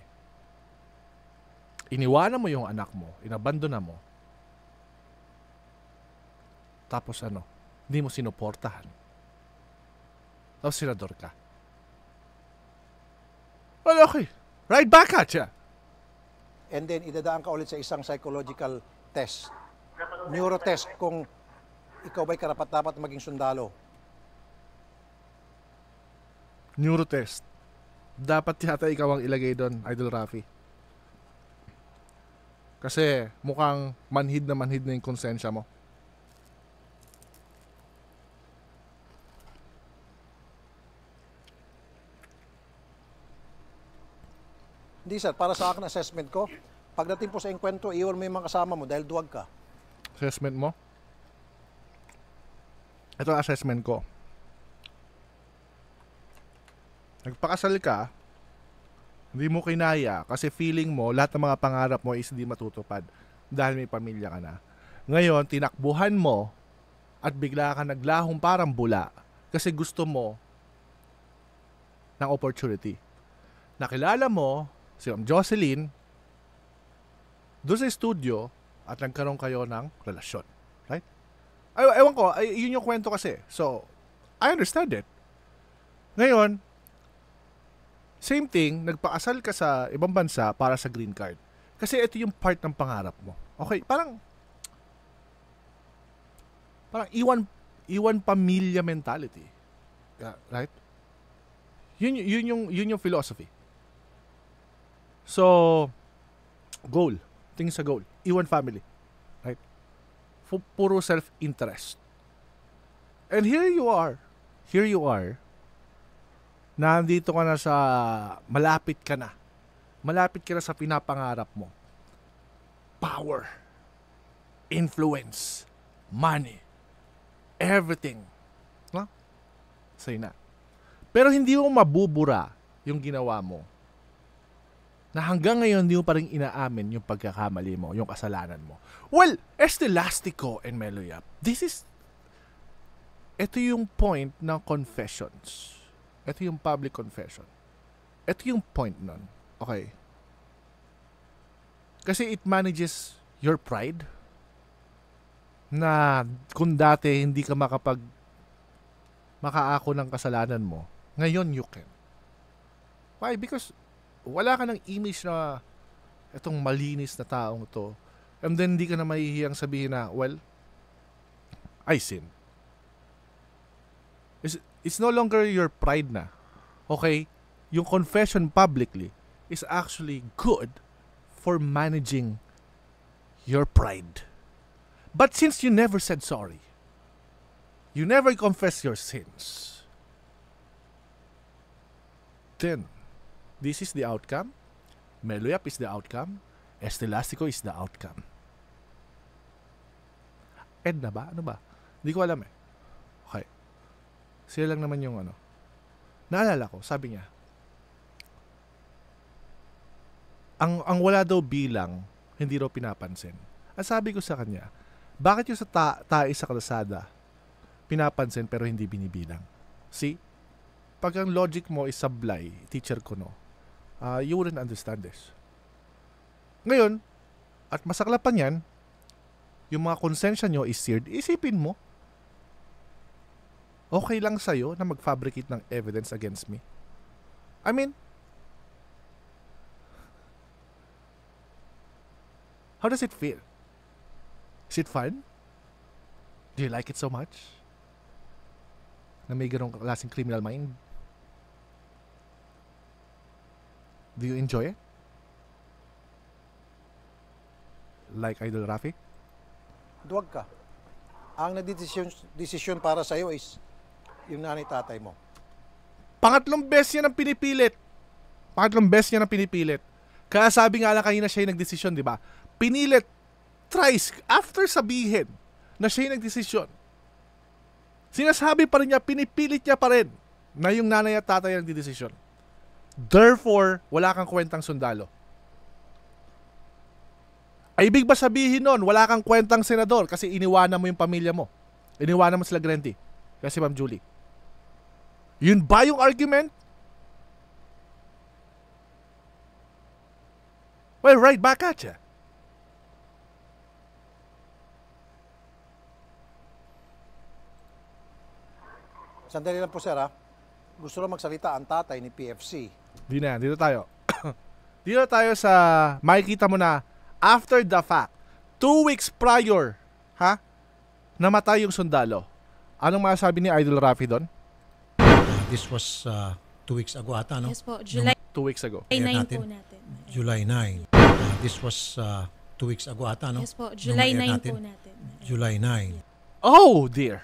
Iniwanan mo yung anak mo. Inabandona mo. Tapos ano? Hindi mo sinuportahan. Tapos senador ka. Well, okay. Right back at ya and then idadaan ka ulit sa isang psychological test. Neurotest kung ikaw ba'y karapat-dapat maging sundalo. Neurotest. Dapat yata ikaw ang ilagay doon, Idol Rafi. Kasi mukhang manhid na manhid na yung konsensya mo. Hindi sir, para sa akin assessment ko, pagdating po sa engkwentro, iwan mo yung mga kasama mo dahil duwag ka. Assessment mo? Ito assessment ko. Nagpakasal ka, hindi mo kinaya kasi feeling mo lahat ng mga pangarap mo is hindi matutupad dahil may pamilya ka na. Ngayon, tinakbuhan mo at bigla ka naglahong parang bula kasi gusto mo ng opportunity. Nakilala mo si Ma'am Jocelyn doon sa studio at nagkaroon kayo ng relasyon. Right? Ay, ewan ko, ay, yun yung kwento kasi. So, I understand it. Ngayon, same thing, nagpaasal ka sa ibang bansa para sa green card. Kasi ito yung part ng pangarap mo. Okay, parang parang iwan iwan pamilya mentality. Right? Yun yun yung yun yung philosophy. So, goal. Tingin sa goal. Iwan family. Right? Fu- puro self-interest. And here you are. Here you are. Nandito ka na sa... Malapit ka na. Malapit ka na sa pinapangarap mo. Power. Influence. Money. Everything. Huh? Say na. Pero hindi mo mabubura yung ginawa mo na hanggang ngayon hindi mo pa rin inaamin yung pagkakamali mo, yung kasalanan mo. Well, Estelastico and Meloyap, this is, ito yung point ng confessions. Ito yung public confession. Ito yung point nun. Okay. Kasi it manages your pride na kung dati hindi ka makapag makaako ng kasalanan mo, ngayon you can. Why? Because wala ka ng image na itong malinis na taong to. And then hindi ka na mahihiyang sabihin na, well, I sin. It's, it's no longer your pride na. Okay? Yung confession publicly is actually good for managing your pride. But since you never said sorry, you never confess your sins, then This is the outcome. Merluyap is the outcome. Estelastico is the outcome. Ed na ba? Ano ba? Hindi ko alam eh. Okay. Sila lang naman yung ano. Naalala ko, sabi niya, ang, ang wala daw bilang, hindi daw pinapansin. At sabi ko sa kanya, bakit yung sa ta- tae sa kalsada, pinapansin pero hindi binibilang? See? Pag ang logic mo is sablay, teacher ko no, uh, you wouldn't understand this. Ngayon, at masakla pa niyan, yung mga konsensya nyo is seared. Isipin mo, okay lang sa'yo na mag-fabricate ng evidence against me. I mean, how does it feel? Is it fun? Do you like it so much? Na may ganong klaseng criminal mind? Do you enjoy it? Like Idol Rafi? Duwag ka. Ang nagdesisyon desisyon para sa iyo is yung nanay tatay mo. Pangatlong best niya ng pinipilit. Pangatlong best niya ng pinipilit. Kaya sabi nga lang kanina siya yung nagdesisyon, di ba? Pinilit thrice after sabihin na siya yung nagdesisyon. Sinasabi pa rin niya, pinipilit niya pa rin na yung nanay at tatay ang nagdesisyon. Therefore, wala kang kwentang sundalo. Ay, ah, ibig ba sabihin nun, wala kang kwentang senador kasi iniwanan mo yung pamilya mo. Iniwanan mo sila Grenti. Kasi Ma'am Julie. Yun ba yung argument? Well, right back at ya. Sandali lang po, sir, ha? Gusto lang magsalita ang tatay ni PFC Di na yan. Dito tayo. dito tayo sa makikita mo na after the fact, two weeks prior, ha? Namatay yung sundalo. Anong masasabi ni Idol Rafi doon? This was uh, two weeks ago ata, no? Yes po, July. Two weeks ago. July 9 po natin. July 9. Uh, this was uh, two weeks ago ata, no? Yes po, July 9 natin. po natin. July 9. Oh dear.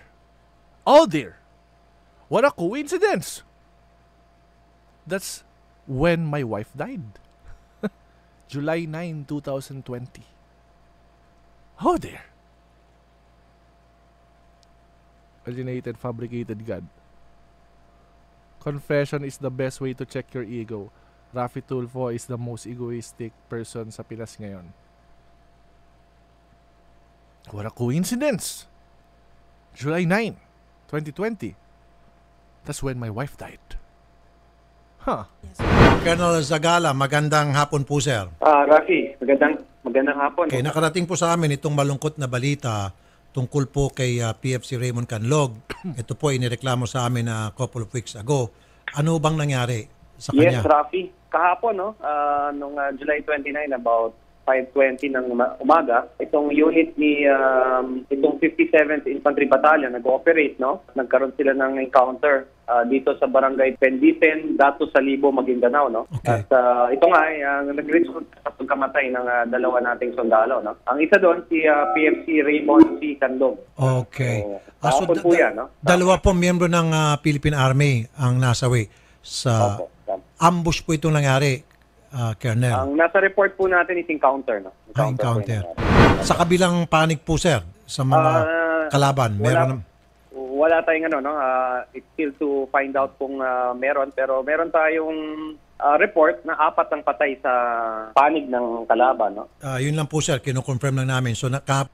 Oh dear. What a coincidence. That's when my wife died. July 9, 2020. Oh there. Alienated, fabricated God. Confession is the best way to check your ego. Rafi Tulfo is the most egoistic person sa Pinas ngayon. What a coincidence! July 9, 2020. That's when my wife died. Huh. Yes. Colonel Zagala, magandang hapon po, sir. Ah, Rafi, magandang magandang hapon. Okay, nakarating po sa amin itong malungkot na balita tungkol po kay ah, PFC Raymond Canlog. Ito po inireklamo sa amin a couple of weeks ago. Ano bang nangyari sa kanya? yes, Rafi. Kahapon, no, ah, nung ah, July 29, about 5.20 ng umaga, itong unit ni um, itong 57th Infantry Battalion nag operate no? Nagkaroon sila ng encounter uh, dito sa Barangay Penditen, Dato Salibo, Maguindanao, no? Okay. At uh, ito nga ay uh, eh, nag-result sa pagkamatay ng uh, dalawa nating sundalo, no? Ang isa doon si uh, PFC Raymond C. Candong. Okay. So, ah, so, po yan, no? Dalawa po miyembro ng uh, Philippine Army ang nasawi sa Opo. ambush po itong nangyari uh, Colonel? Ang nasa report po natin is encounter. No? Encounter. Ah, encounter. Sa kabilang panic po, sir, sa mga uh, kalaban, wala, meron... Wala tayong ano, no? Uh, it's still to find out kung uh, meron. Pero meron tayong uh, report na apat ang patay sa panig ng kalaban. No? Uh, yun lang po, sir. Kinoconfirm lang namin. So, naka...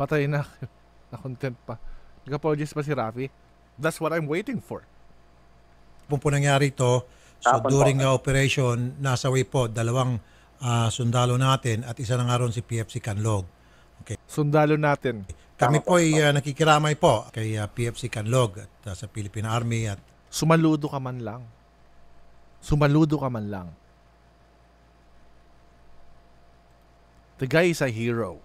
Patay na. Na-content pa. Nag-apologize pa si Rafi. That's what I'm waiting for. Kung po nangyari ito, So during po. the operation, way po dalawang uh, sundalo natin at isa na nga ron si PFC Canlog. Okay. Sundalo natin. Kami po, po ay uh, nakikiramay po kay uh, ah, PFC Canlog at uh, sa Philippine Army at sumaludo ka man lang. Sumaludo ka man lang. The guy is a hero.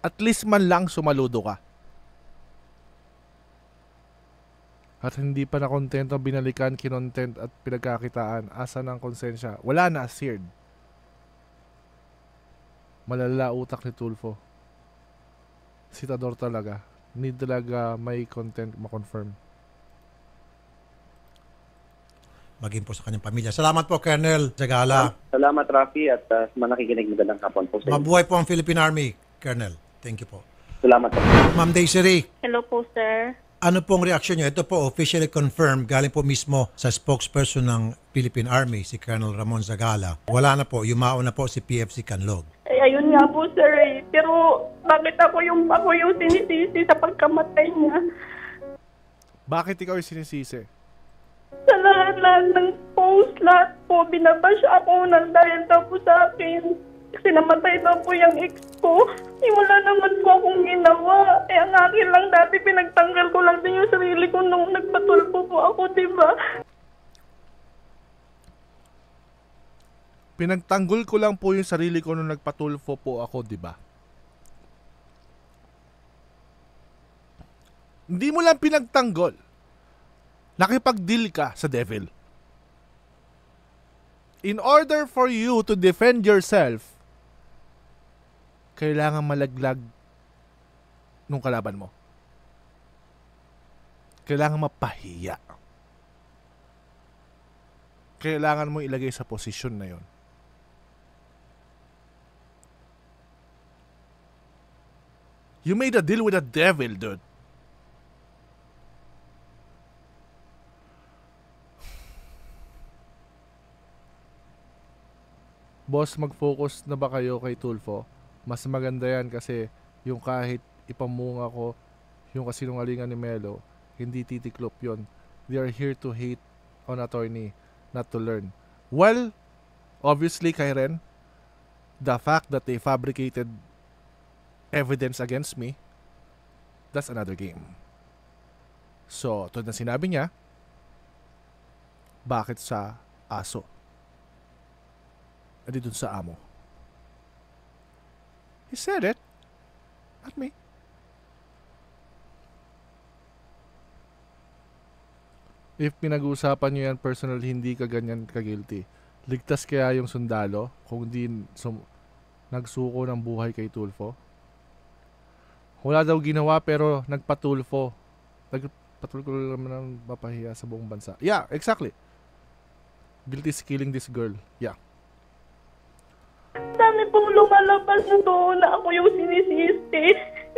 At least man lang sumaludo ka. at hindi pa na kontento binalikan, kinontent at pinagkakitaan. Asa ng konsensya? Wala na, seared. Malala utak ni Tulfo. Sitador talaga. Need talaga may content ma-confirm. Maging po sa kanyang pamilya. Salamat po, Colonel Zagala. Salamat, Rafi, at uh, mga nakikinig madalang hapon po sa Mabuhay po ang Philippine Army, Colonel. Thank you po. Salamat po. Ma'am Desiree. Hello po, sir. Ano pong reaksyon niyo? Ito po officially confirmed galing po mismo sa spokesperson ng Philippine Army, si Colonel Ramon Zagala. Wala na po, yumao na po si PFC Canlog. Eh, ayun nga po sir eh. Pero bakit ako yung, ako yung sinisisi sa pagkamatay niya? Bakit ikaw yung sinisisi? Sa lahat-lahat ng post, lahat po, binabash ako ng dahil daw po sa akin. Kasi namatay na po yung ex ko. Eh, wala naman po akong ginawa. Eh, ang akin lang dati, pinagtanggal ko lang din yung sarili ko nung nagpatulpo po ako, di ba? Pinagtanggol ko lang po yung sarili ko nung nagpatulfo po ako, di ba? Hindi mo lang pinagtanggol. Nakipag-deal ka sa devil. In order for you to defend yourself, kailangan malaglag nung kalaban mo. Kailangan mapahiya. Kailangan mo ilagay sa posisyon na yon. You made a deal with a devil, dude. Boss, mag-focus na ba kayo kay Tulfo? mas maganda yan kasi yung kahit ipamunga ko yung kasinungalingan ni Melo, hindi titiklop yon. They are here to hate on attorney, not to learn. Well, obviously, kay Ren, the fact that they fabricated evidence against me, that's another game. So, tulad na sinabi niya, bakit sa aso? Adi dun sa amo. He said it, not me. If pinag-uusapan nyo yan personal, hindi ka ganyan ka-guilty. Ligtas kaya yung sundalo kung di sum- nagsuko ng buhay kay Tulfo? Wala daw ginawa pero nagpatulfo. Nagpatulfo naman ng mapahiya sa buong bansa. Yeah, exactly. Guilty is killing this girl. Yeah po lumalabas na doon na ako yung sinisiste.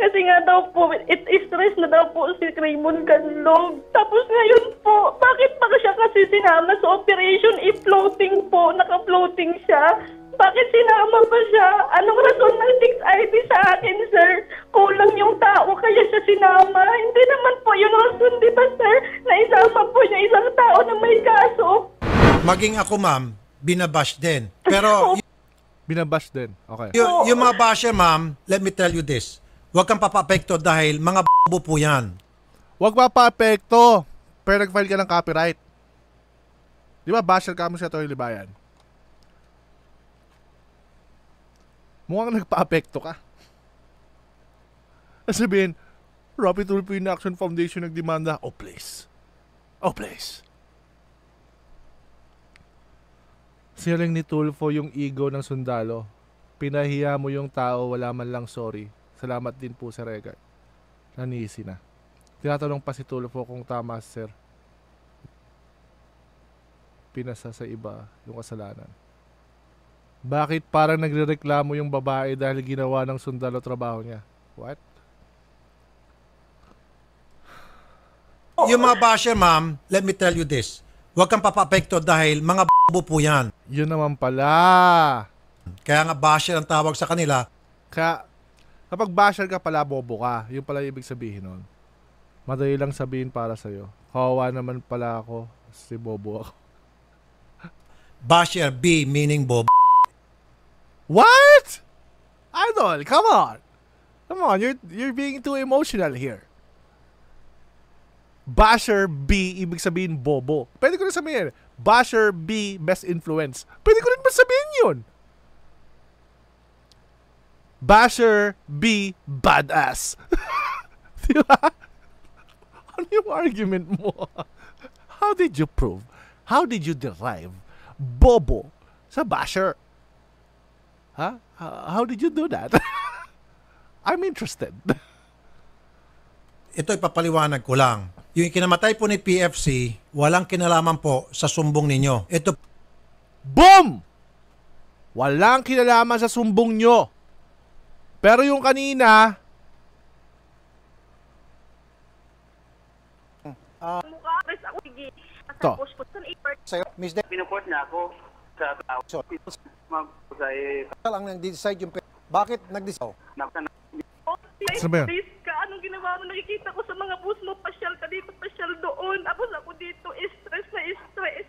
Kasi nga daw po, it is stress na daw po si Raymond Ganlog. Tapos ngayon po, bakit pa siya kasi sinama sa operation? I-floating po, naka-floating siya. Bakit sinama pa siya? Anong rason ng 6IV sa akin, sir? Kulang yung tao kaya siya sinama. Hindi naman po yun rason, di ba, sir? Na isama po niya isang tao na may kaso. Maging ako, ma'am, binabash din. Pero Binabash din. Okay. Yung, yung mga basher, ma'am, let me tell you this. Huwag kang papapekto dahil mga b***o po yan. Huwag mapapekto. Pero nag-file ka ng copyright. Di ba basher ka mo si Atty. Libayan? Mukhang nagpa-apekto ka. Sabihin, Rapid Tulpo Action Foundation nagdemanda. Oh, please. Oh, please. feeling ni Tulfo yung ego ng sundalo. Pinahiya mo yung tao, wala man lang sorry. Salamat din po, sa Egart. Nanisi na. Tinatanong pa si Tulfo kung tama, Sir. Pinasa sa iba yung kasalanan. Bakit parang nagrereklamo yung babae dahil ginawa ng sundalo trabaho niya? What? Yung mga basher, ma'am, let me tell you this. Huwag kang papapekto dahil mga b***o po yan. Yun naman pala. Kaya nga basher ang tawag sa kanila. Ka kapag basher ka pala, bobo ka. Yun pala yung ibig sabihin nun. Madali lang sabihin para sa'yo. Kawawa naman pala ako. Si bobo ako. Basher, B meaning bob. What? Idol, come on. Come on, you're, you're being too emotional here. Basher B, ibig sabihin bobo. Pwede ko rin sabihin, Basher B, best influence. Pwede ko rin sabihin yun. Basher B, badass. Di ba? Ano yung argument mo? How did you prove? How did you derive bobo sa basher? Huh? How did you do that? I'm interested. Ito ay papaliwanag ko lang yung kinamatay po ni PFC, walang kinalaman po sa sumbong ninyo. Ito, Boom! Walang kinalaman sa sumbong nyo. Pero yung kanina, Mukha press ako sige. To. Tapos ko sa ipart. Sa'yo, Miss De, Pinuport na ako sa tao. so, mag sa lang nang decide yung... pe- Bakit nag-decide? nagtanong Please, ano ba yun? ka, anong ginawa mo? Nakikita ko sa mga bus mo, pasyal ka dito, pasyal doon. Tapos ako dito, stress na stress.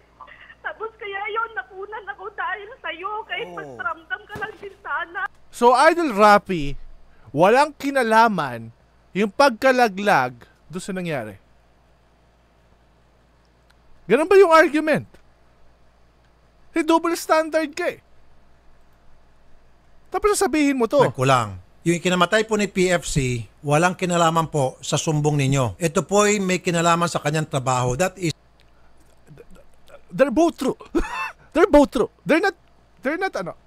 Tapos kaya yon napunan ako dahil sa'yo. Kahit oh. magparamdam ka lang din sana. So, Idol Rapi, walang kinalaman yung pagkalaglag doon sa nangyari. Ganun ba yung argument? Hey, double standard ka eh. Tapos sabihin mo to. Nagkulang. Yung ikinamatay po ni PFC, walang kinalaman po sa sumbong ninyo. Ito po ay may kinalaman sa kanyang trabaho. That is... They're both true. they're both true. They're not, they're not ano,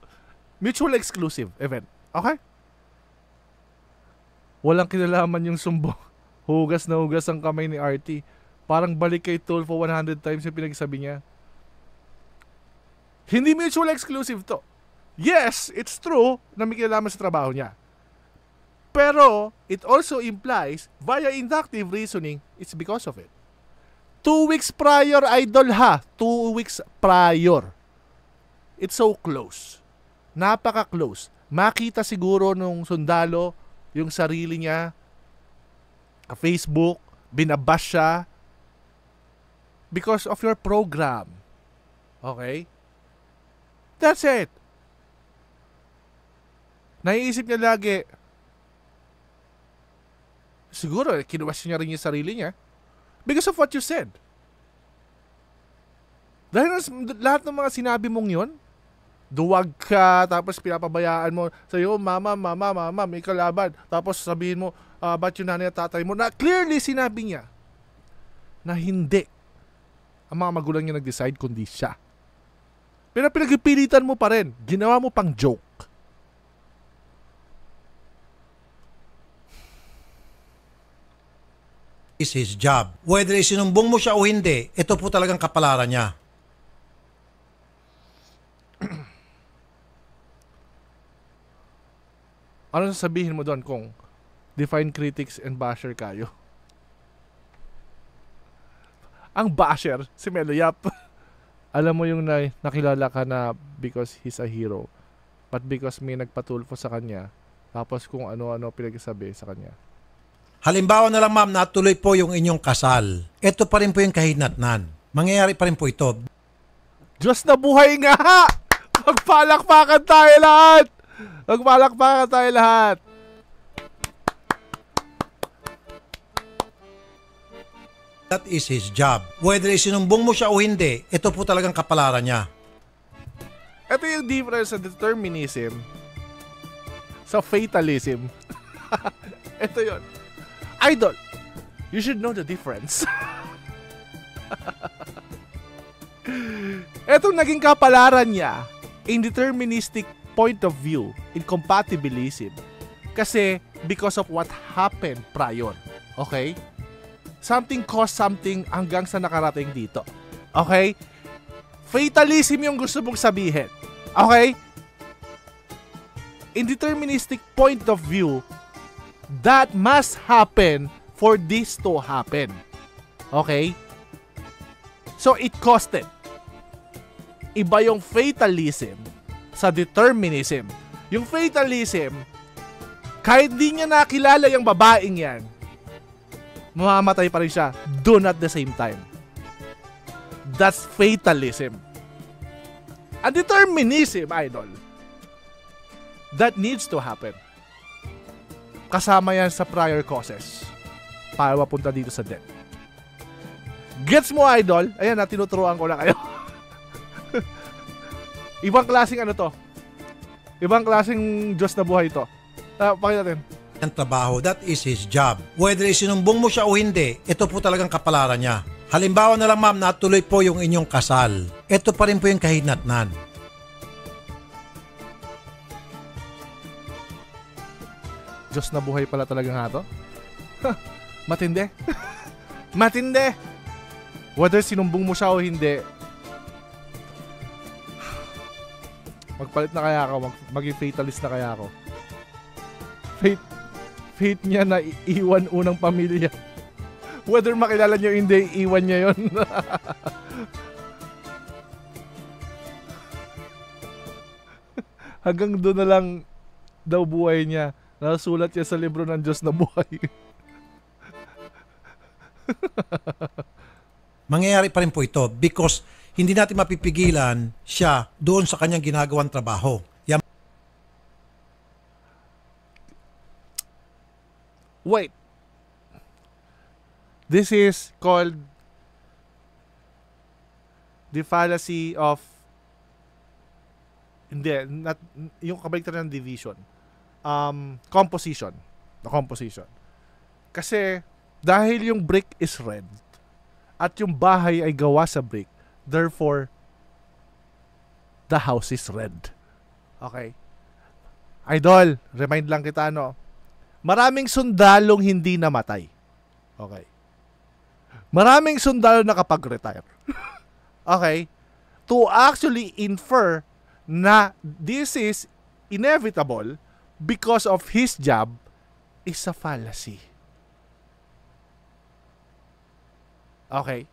mutual exclusive event. Okay? Walang kinalaman yung sumbong. Hugas na hugas ang kamay ni RT. Parang balik kay Tulfo 100 times yung pinagsabi niya. Hindi mutual exclusive to. Yes, it's true na may kinalaman sa trabaho niya. Pero it also implies via inductive reasoning, it's because of it. Two weeks prior, idol ha. Two weeks prior. It's so close. Napaka-close. Makita siguro nung sundalo yung sarili niya. Facebook, binabash siya. Because of your program. Okay? That's it. Naiisip niya lagi, siguro, eh, kinwestiyon niya rin yung sarili niya because of what you said. Dahil lahat ng mga sinabi mong yon, duwag ka, tapos pinapabayaan mo sa'yo, mama, mama, mama, may kalaban. Tapos sabihin mo, uh, ba't yung nanay at tatay mo? Na clearly sinabi niya na hindi. Ang mga magulang niya nag-decide, kundi siya. Pero pinagpilitan mo pa rin. Ginawa mo pang joke. is his job. Whether isinumbong mo siya o hindi, ito po talagang kapalaran niya. ano sasabihin mo doon kung define critics and basher kayo? Ang basher, si Melo Yap. Alam mo yung na, nakilala ka na because he's a hero. But because may nagpatulfo sa kanya, tapos kung ano-ano pinagsasabi sa kanya. Halimbawa na lang ma'am na tuloy po yung inyong kasal. Ito pa rin po yung kahinatnan. Mangyayari pa rin po ito. Diyos na buhay nga! Magpalakpakan tayo lahat! Magpalakpakan tayo lahat! That is his job. Whether isinumbong mo siya o hindi, ito po talagang kapalaran niya. Ito yung difference sa determinism sa fatalism. ito yon idol, you should know the difference. Etong naging kapalaran niya, in deterministic point of view, incompatibilism. Kasi because of what happened prior. Okay? Something caused something hanggang sa nakarating dito. Okay? Fatalism yung gusto mong sabihin. Okay? In deterministic point of view that must happen for this to happen. Okay? So it costed. Iba yung fatalism sa determinism. Yung fatalism, kahit di niya nakilala yung babaeng yan, mamamatay pa rin siya doon at the same time. That's fatalism. And determinism, idol, that needs to happen kasama yan sa prior causes para mapunta dito sa debt. Gets mo, idol? Ayan na, tinuturuan ko na kayo. Ibang klaseng ano to. Ibang klaseng Diyos na buhay ito. Uh, ah, pakita natin. Ang trabaho, that is his job. Whether isinumbong mo siya o hindi, ito po talagang kapalaran niya. Halimbawa na lang ma'am, natuloy po yung inyong kasal. Ito pa rin po yung kahinatnan Diyos na buhay pala talaga nga to. Matindi. Matindi! Whether sinumbong mo siya o hindi, magpalit na kaya ako, mag, maging fatalist na kaya ako. Fate, fate niya na iwan unang pamilya. Whether makilala niyo hindi, iwan niya yon. Hanggang doon na lang daw buhay niya. Nasulat yan sa libro ng Diyos na buhay. Mangyayari pa rin po ito because hindi natin mapipigilan siya doon sa kanyang ginagawang trabaho. Yan. Wait. This is called the fallacy of hindi, not, yung kabaligtaran ng division um, composition. The composition. Kasi dahil yung brick is red at yung bahay ay gawa sa brick, therefore the house is red. Okay? Idol, remind lang kita no. Maraming sundalong hindi namatay. Okay. Maraming sundalo nakapag-retire. okay? To actually infer na this is inevitable because of his job is a fallacy. Okay?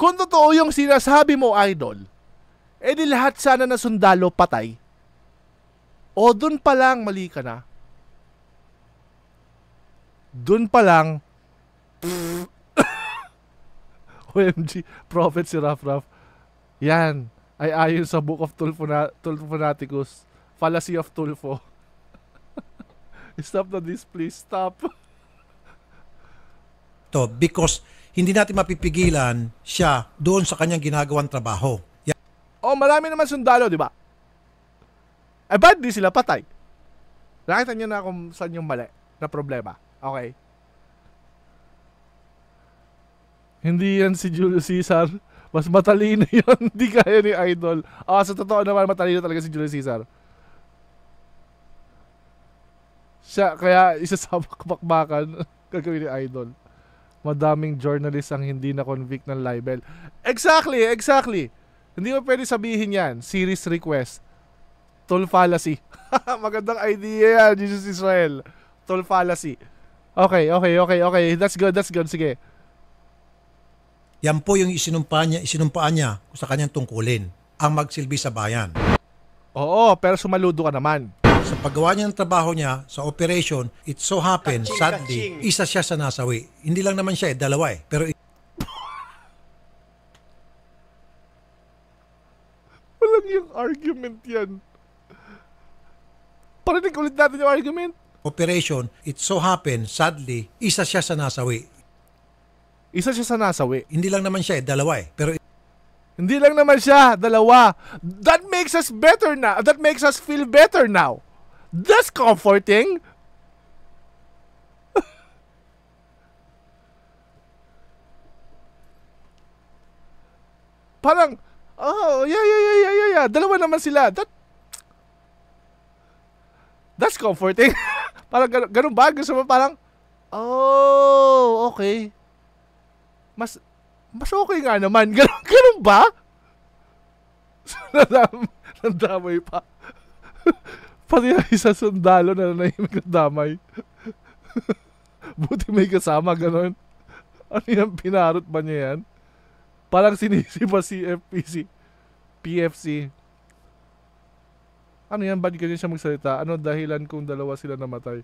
Kung totoo yung sinasabi mo, idol, edi eh lahat sana na sundalo patay. O dun pa lang, mali ka na. Dun pa lang, OMG, Prophet si Raf Raf. Yan, ay ayon sa Book of Tulfuna, Tulfunaticus Fallacy of Tulfo. Stop na this, please. Stop. to because hindi natin mapipigilan siya doon sa kanyang ginagawang trabaho. Yeah. Oh, marami naman sundalo, di ba? Eh, ba't di sila patay? Nakita niyo na kung saan yung mali na problema. Okay? Hindi yan si Julius Caesar. Mas matalino yun. Hindi kaya ni Idol. Ah, oh, sa totoo naman, matalino talaga si Julius Caesar. Siya, kaya isasabak bakbakan gagawin ni Idol. Madaming journalist ang hindi na convict ng libel. Exactly, exactly. Hindi mo pwede sabihin yan. Series request. Toll fallacy. Magandang idea yan, Jesus Israel. Toll fallacy. Okay, okay, okay, okay. That's good, that's good. Sige. Yan po yung isinumpa niya, isinumpaan niya sa kanyang tungkulin. Ang magsilbi sa bayan. Oo, pero sumaludo ka naman sa paggawa niya ng trabaho niya, sa operation, it so happened, Kaching, sadly, kaching. isa siya sa nasawi. Hindi lang naman siya eh, dalawa eh. Pero Walang yung argument yan. Parinig ulit natin yung argument. operation, it so happened, sadly, isa siya sa nasawi. Isa siya sa nasawi. Hindi lang naman siya eh, dalawa eh. Pero Hindi lang naman siya, dalawa. That makes us better now. That makes us feel better now. That's comforting. Parang, oh, yeah, yeah, yeah, yeah, yeah, yeah. Dalawa naman sila. That, that's comforting. parang ganun, ganun ba? Gusto mo parang, oh, okay. Mas, mas okay nga naman. Ganun, ganun ba? Nandamay pa. Pati na isa sundalo na nanahimik na damay. Buti may kasama, ganun. Ano yan, pinarot ba niya yan? Parang sinisi pa si FPC. PFC. Ano yan, ba't ganyan siya magsalita? Ano dahilan kung dalawa sila namatay?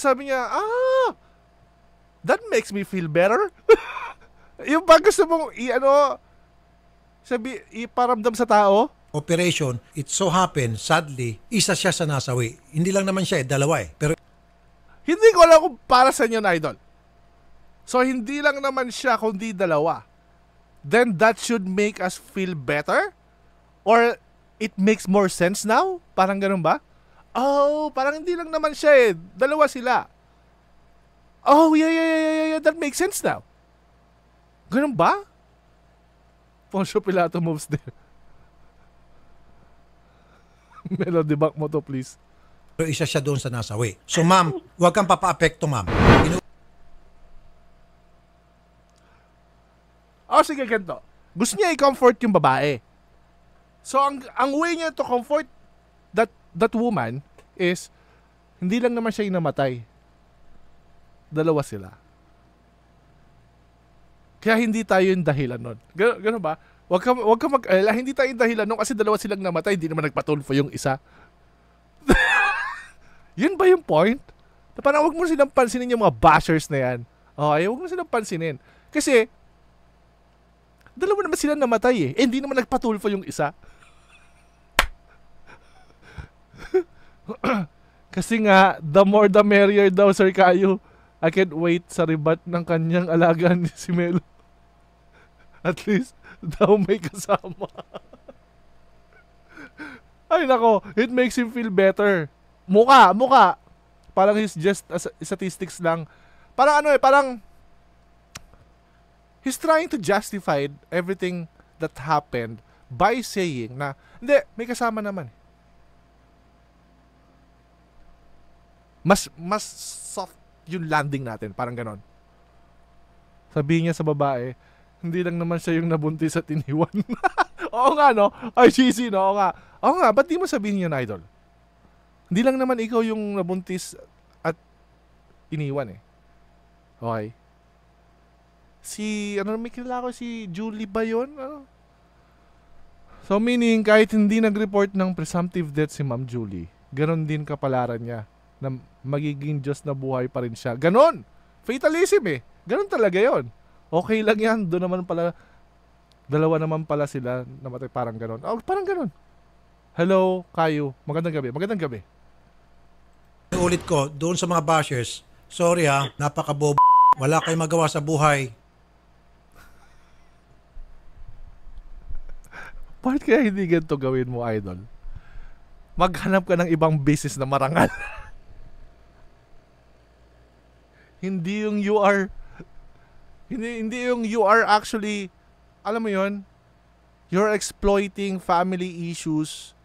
Sabi niya, ah, that makes me feel better. yung pag gusto mong i-ano, sabi, iparamdam sa tao, operation, it so happened, sadly, isa siya sa nasawi. Hindi lang naman siya eh, dalawa eh. Pero hindi ko alam kung para sa inyo na idol. So hindi lang naman siya kundi dalawa. Then that should make us feel better? Or it makes more sense now? Parang ganun ba? Oh, parang hindi lang naman siya eh. Dalawa sila. Oh, yeah, yeah, yeah, yeah, yeah. That makes sense now. Ganun ba? Poncio Pilato moves there. Melo, back mo to please. Pero isa siya doon sa nasa way. So ma'am, huwag kang papa papaapekto ma'am. Inu- oh, sige, ganito. Gusto niya i-comfort yung babae. So ang ang way niya to comfort that that woman is hindi lang naman siya inamatay. Dalawa sila. Kaya hindi tayo yung dahilan nun. Gan- ganun ba? Wag ka, wag ka mag-alala. Eh, hindi tayo dahilan nung kasi dalawa silang namatay. Hindi naman nagpatulfo yung isa. Yun ba yung point? Na parang wag mo silang pansinin yung mga bashers na yan. Okay, wag mo silang pansinin. Kasi, dalawa naman sila namatay eh. Eh, hindi naman nagpatulfo yung isa. Kasi nga, the more the merrier daw, Sir Kayo. I can't wait sa ribat ng kanyang alaga ni si Melo. At least, daw may kasama. Ay nako, it makes him feel better. Mukha, mukha. Parang he's just as statistics lang. Parang ano eh, parang he's trying to justify everything that happened by saying na, hindi, may kasama naman. Eh. Mas, mas soft yung landing natin. Parang ganon. Sabihin niya sa babae, hindi lang naman siya yung nabuntis at iniwan. Oo nga, no? RCC, no? Oo nga. Oo nga, ba't di mo sabihin yun, idol? Hindi lang naman ikaw yung nabuntis at iniwan, eh. Okay? Si, ano, may kilala ko si Julie ba yun? Ano? So meaning, kahit hindi nag-report ng presumptive death si Ma'am Julie, ganon din kapalaran niya na magiging Diyos na buhay pa rin siya. Ganon! Fatalism eh. Ganon talaga yon Okay lang yan. Doon naman pala, dalawa naman pala sila namatay. Parang ganon. Oh, parang ganon. Hello, kayo. Magandang gabi. Magandang gabi. Ulit ko, doon sa mga bashers, sorry ha, napakabob. Wala kayong magawa sa buhay. Bakit kaya hindi ganito gawin mo, idol? Maghanap ka ng ibang business na marangal. hindi yung you are hindi, hindi yung you are actually, alam mo yon you're exploiting family issues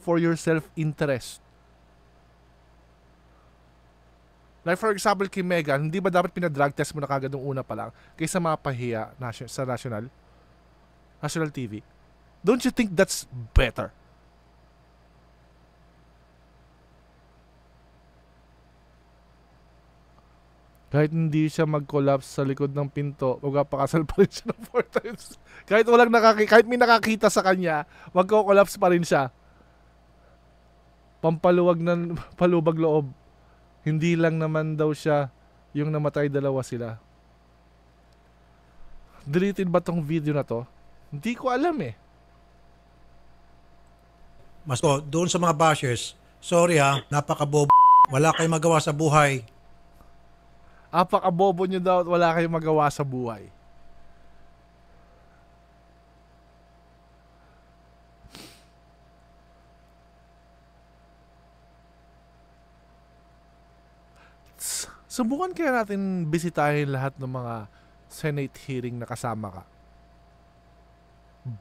for your self-interest. Like for example, kay Megan, hindi ba dapat pinadrag test mo na kagad nung una pa lang kaysa mapahiya nation, sa national, national TV? Don't you think that's better? Kahit hindi siya mag-collapse sa likod ng pinto, magpapakasal pa rin siya ng four times. kahit walang nakaki kahit may nakakita sa kanya, magko-collapse pa rin siya. Pampaluwag ng palubag loob. Hindi lang naman daw siya yung namatay dalawa sila. Deleted ba tong video na to? Hindi ko alam eh. Mas ko, oh, doon sa mga bashers, sorry ha, napakabob. Wala kayong magawa sa buhay. Apakabobo nyo daw at wala kayong magawa sa buhay. Tss, subukan kaya natin bisitahin lahat ng mga Senate hearing na kasama ka.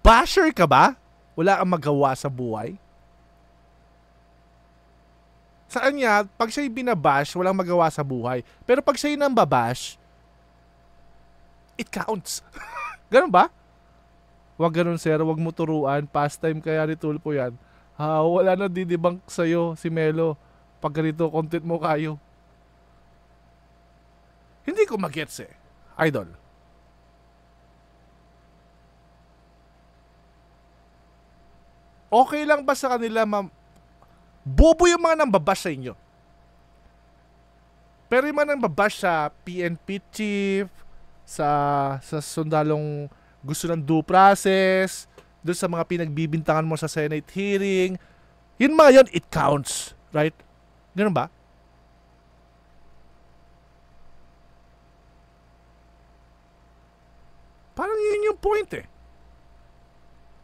Basher ka ba? Wala kang magawa sa buhay? sa kanya, pag siya'y binabash, walang magawa sa buhay. Pero pag siya'y nang babash, it counts. ganun ba? Huwag ganun, sir. Huwag mo turuan. Pastime kaya ni Tulpo yan. Ha, wala na didibang sa'yo si Melo. Pag ganito, content mo kayo. Hindi ko magets eh. Idol. okay lang ba sa kanila ma'am? Bobo yung mga nambabash sa inyo. Pero yung mga nambabash sa PNP chief, sa, sa sundalong gusto ng due process, doon sa mga pinagbibintangan mo sa Senate hearing, yun mga yun, it counts. Right? Ganun ba? Parang yun yung point eh.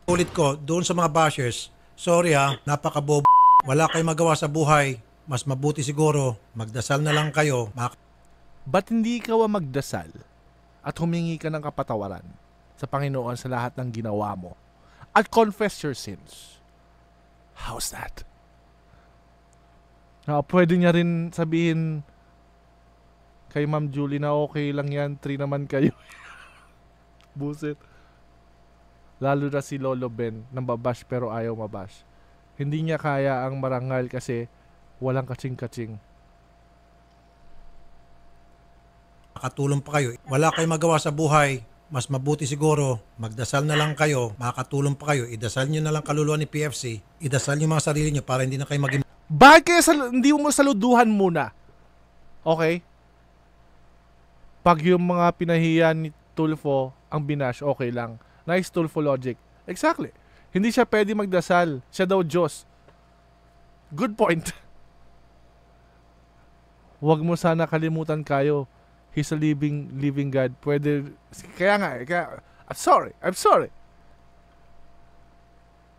Ulit ko, doon sa mga bashers, sorry ha, napakabobo wala kayong magawa sa buhay, mas mabuti siguro magdasal na lang kayo. Mak- Ba't hindi ikaw ang magdasal at humingi ka ng kapatawaran sa Panginoon sa lahat ng ginawa mo at confess your sins? How's that? Uh, pwede niya rin sabihin kay Ma'am Julie na okay lang yan, three naman kayo. Buset. Lalo na si Lolo Ben, nambabash pero ayaw mabash. Hindi niya kaya ang marangal kasi walang kaching-kaching. Makatulong pa kayo. Wala kayong magawa sa buhay. Mas mabuti siguro, magdasal na lang kayo, makakatulong pa kayo, idasal nyo na lang kaluluwa ni PFC, idasal nyo mga sarili nyo para hindi na kayo maging... Bakit sal- hindi mo saluduhan muna? Okay? Pag yung mga pinahiya ni Tulfo ang binash, okay lang. Nice Tulfo logic. Exactly. Hindi siya pwede magdasal. Siya daw Diyos. Good point. Huwag mo sana kalimutan kayo. He's a living, living God. Pwede, kaya nga, eh, kaya, I'm sorry, I'm sorry.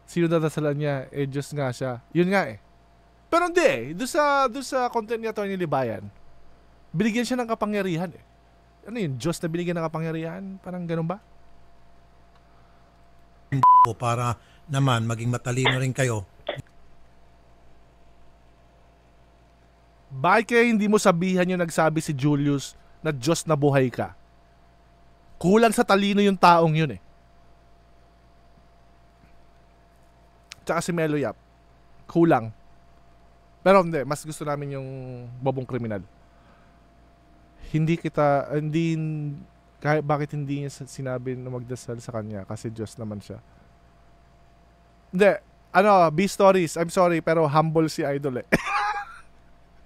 Sino dasalan niya? Eh, Diyos nga siya. Yun nga eh. Pero hindi eh. Doon sa, doon sa content niya, Tony Libayan, binigyan siya ng kapangyarihan eh. Ano yun? Diyos na binigyan ng kapangyarihan? Parang ganun ba? para naman maging matalino rin kayo. Bakit kaya hindi mo sabihan yung nagsabi si Julius na Diyos na buhay ka? Kulang sa talino yung taong yun eh. Tsaka si Melo Yap. Kulang. Pero hindi, mas gusto namin yung bobong kriminal. Hindi kita, hindi, kahit bakit hindi niya sinabi na magdasal sa kanya kasi Diyos naman siya. Hindi, ano, B stories. I'm sorry pero humble si idol eh.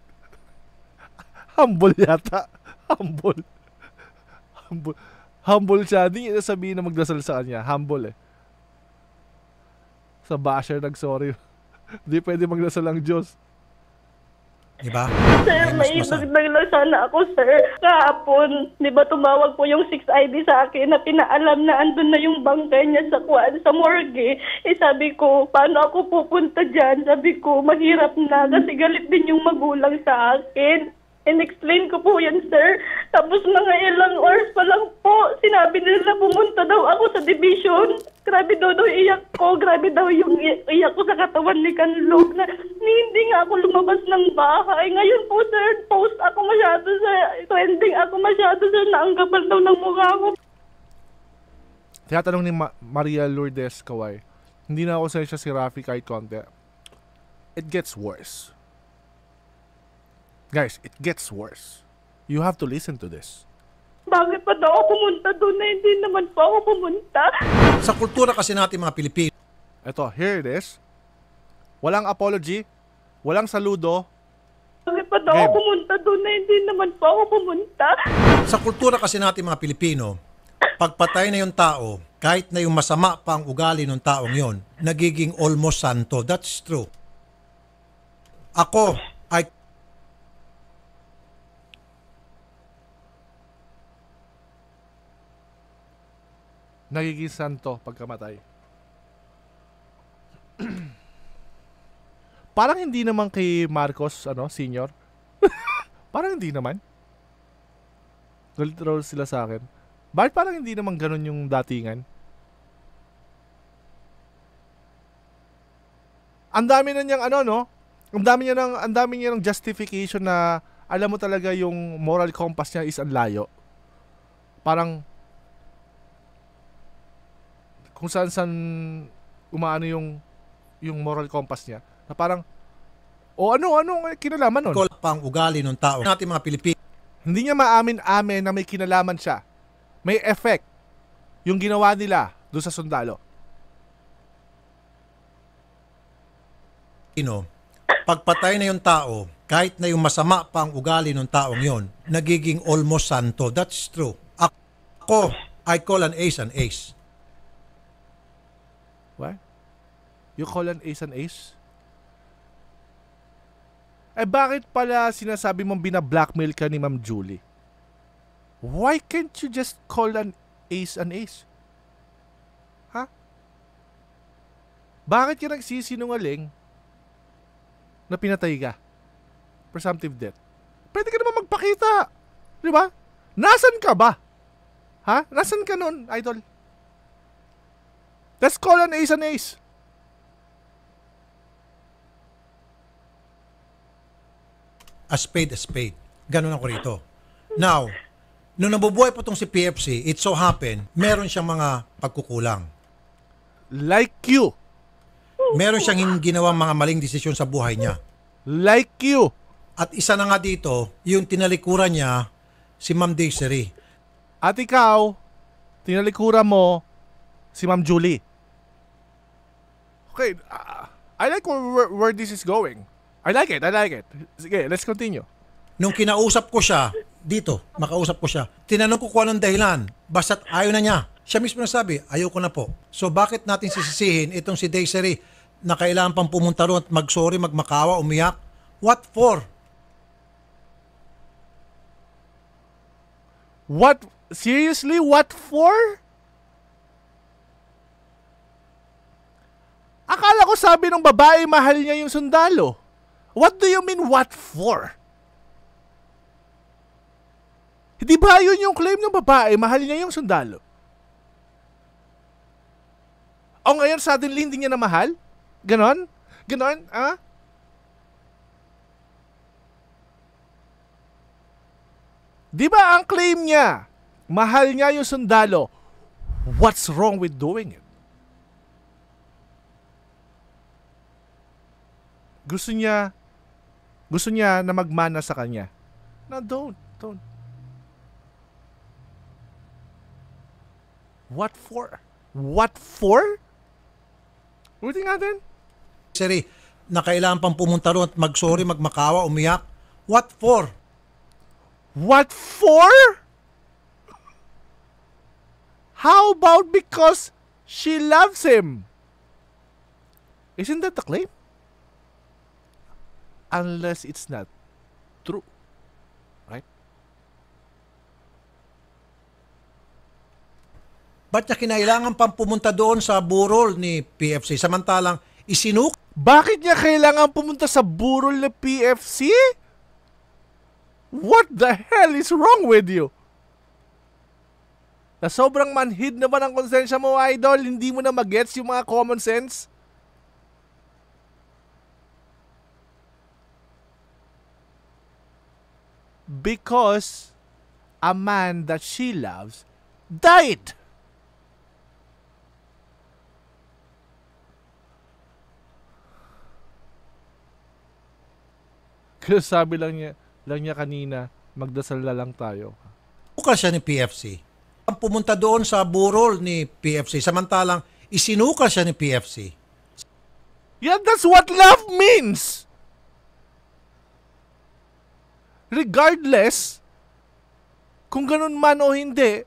humble yata. Humble. Humble. Humble siya. Hindi niya sabihin na magdasal sa kanya. Humble eh. Sa basher nag-sorry. Hindi pwede magdasal ang Diyos. Di ba? Sir, may dagdag lang sana ako, sir. Kahapon, di ba tumawag po yung 6ID sa akin na pinaalam na andun na yung bangkay niya sa kwan, sa morgue. Eh sabi ko, paano ako pupunta dyan? Sabi ko, mahirap na kasi galit din yung magulang sa akin. In-explain ko po yan, sir. Tapos mga ilang hours pa lang po, sinabi nila pumunta daw ako sa division. Grabe daw daw iyak ko. Grabe daw yung iyak ko sa katawan ni Kanlog na hindi nga ako lumabas ng bahay. Ngayon po, sir, post ako masyado sa trending ako masyado, sa Naanggapal daw ng mukha ko. tanong ni Ma- Maria Lourdes Kawai, hindi na ako sa siya si Rafi kahit konti. It gets worse. Guys, it gets worse. You have to listen to this. Bakit pa daw ako pumunta doon na eh, hindi naman pa ako pumunta? Sa kultura kasi natin mga Pilipino. Ito, here it is. Walang apology, walang saludo. Bakit pa daw ako pumunta doon na eh, hindi naman pa ako pumunta? Sa kultura kasi natin mga Pilipino, pagpatay na yung tao, kahit na yung masama pa ang ugali ng taong yon, nagiging almost santo. That's true. Ako, nagiging santo pagkamatay. Parang hindi naman kay Marcos, ano, senior. parang hindi naman. Galit raw sila sa akin. Bakit parang hindi naman ganun yung datingan? Ang dami na niyang ano, no? Ang dami niya ng, ang dami niya ng justification na alam mo talaga yung moral compass niya is ang layo. Parang, kung saan saan umaano yung yung moral compass niya na parang o ano ano kinalaman nun? Ikaw pang ugali ng tao. Natin mga Pilipino. Hindi niya maamin-amin na may kinalaman siya. May effect yung ginawa nila doon sa sundalo. Ino, pagpatay na yung tao, kahit na yung masama pa ang ugali ng taong yon, nagiging almost santo. That's true. Ako, I call an ace an ace. What? You call an ace an ace? Eh bakit pala sinasabi mong bina-blackmail ka ni Ma'am Julie? Why can't you just call an ace an ace? Ha? Huh? Bakit ka nagsisinungaling na pinatay ka? Presumptive death. Pwede ka naman magpakita. Di ba? Nasaan ka ba? Ha? Nasaan ka noon, idol? Let's call an ace an ace. A spade a spade. Ganun ako rito. Now, nung nabubuhay po tong si PFC, it so happen, meron siyang mga pagkukulang. Like you. Meron siyang hin- ginawang mga maling desisyon sa buhay niya. Like you. At isa na nga dito, yung tinalikuran niya si Ma'am Desiree. At ikaw, tinalikuran mo si Ma'am Julie. Okay, uh, I like where, where this is going. I like it, I like it. Sige, let's continue. Nung kinausap ko siya, dito, makausap ko siya, tinanong ko kung anong dahilan, basta't ayaw na niya. Siya mismo nasabi, ayaw ko na po. So bakit natin sisisihin itong si Desiree na kailangan pang pumunta roon at mag-sorry, magmakawa, umiyak? What for? What? Seriously? What for? Akala ko sabi ng babae mahal niya yung sundalo. What do you mean what for? Di ba yun yung claim ng babae, mahal niya yung sundalo? O ngayon suddenly hindi niya na mahal? Ganon? Ganon? Ah? Di ba ang claim niya, mahal niya yung sundalo? What's wrong with doing it? gusto niya gusto niya na magmana sa kanya. No, don't. Don't. What for? What for? Ulitin natin. Siri, na kailangan pang pumunta roon at mag-sorry, magmakawa, umiyak. What for? What for? How about because she loves him? Isn't that the claim? unless it's not true. Right? Ba't niya kinailangan pang pumunta doon sa burol ni PFC? Samantalang isinuk... Bakit niya kailangan pumunta sa burol ni PFC? What the hell is wrong with you? Na sobrang manhid na ba ng konsensya mo, idol, hindi mo na magets yung mga common sense? because a man that she loves died. Kaya sabi lang niya, lang niya kanina, magdasal na lang tayo. Buka siya ni PFC. Ang pumunta doon sa burol ni PFC, samantalang isinuka siya ni PFC. Yeah, that's what love means! regardless kung ganun man o hindi,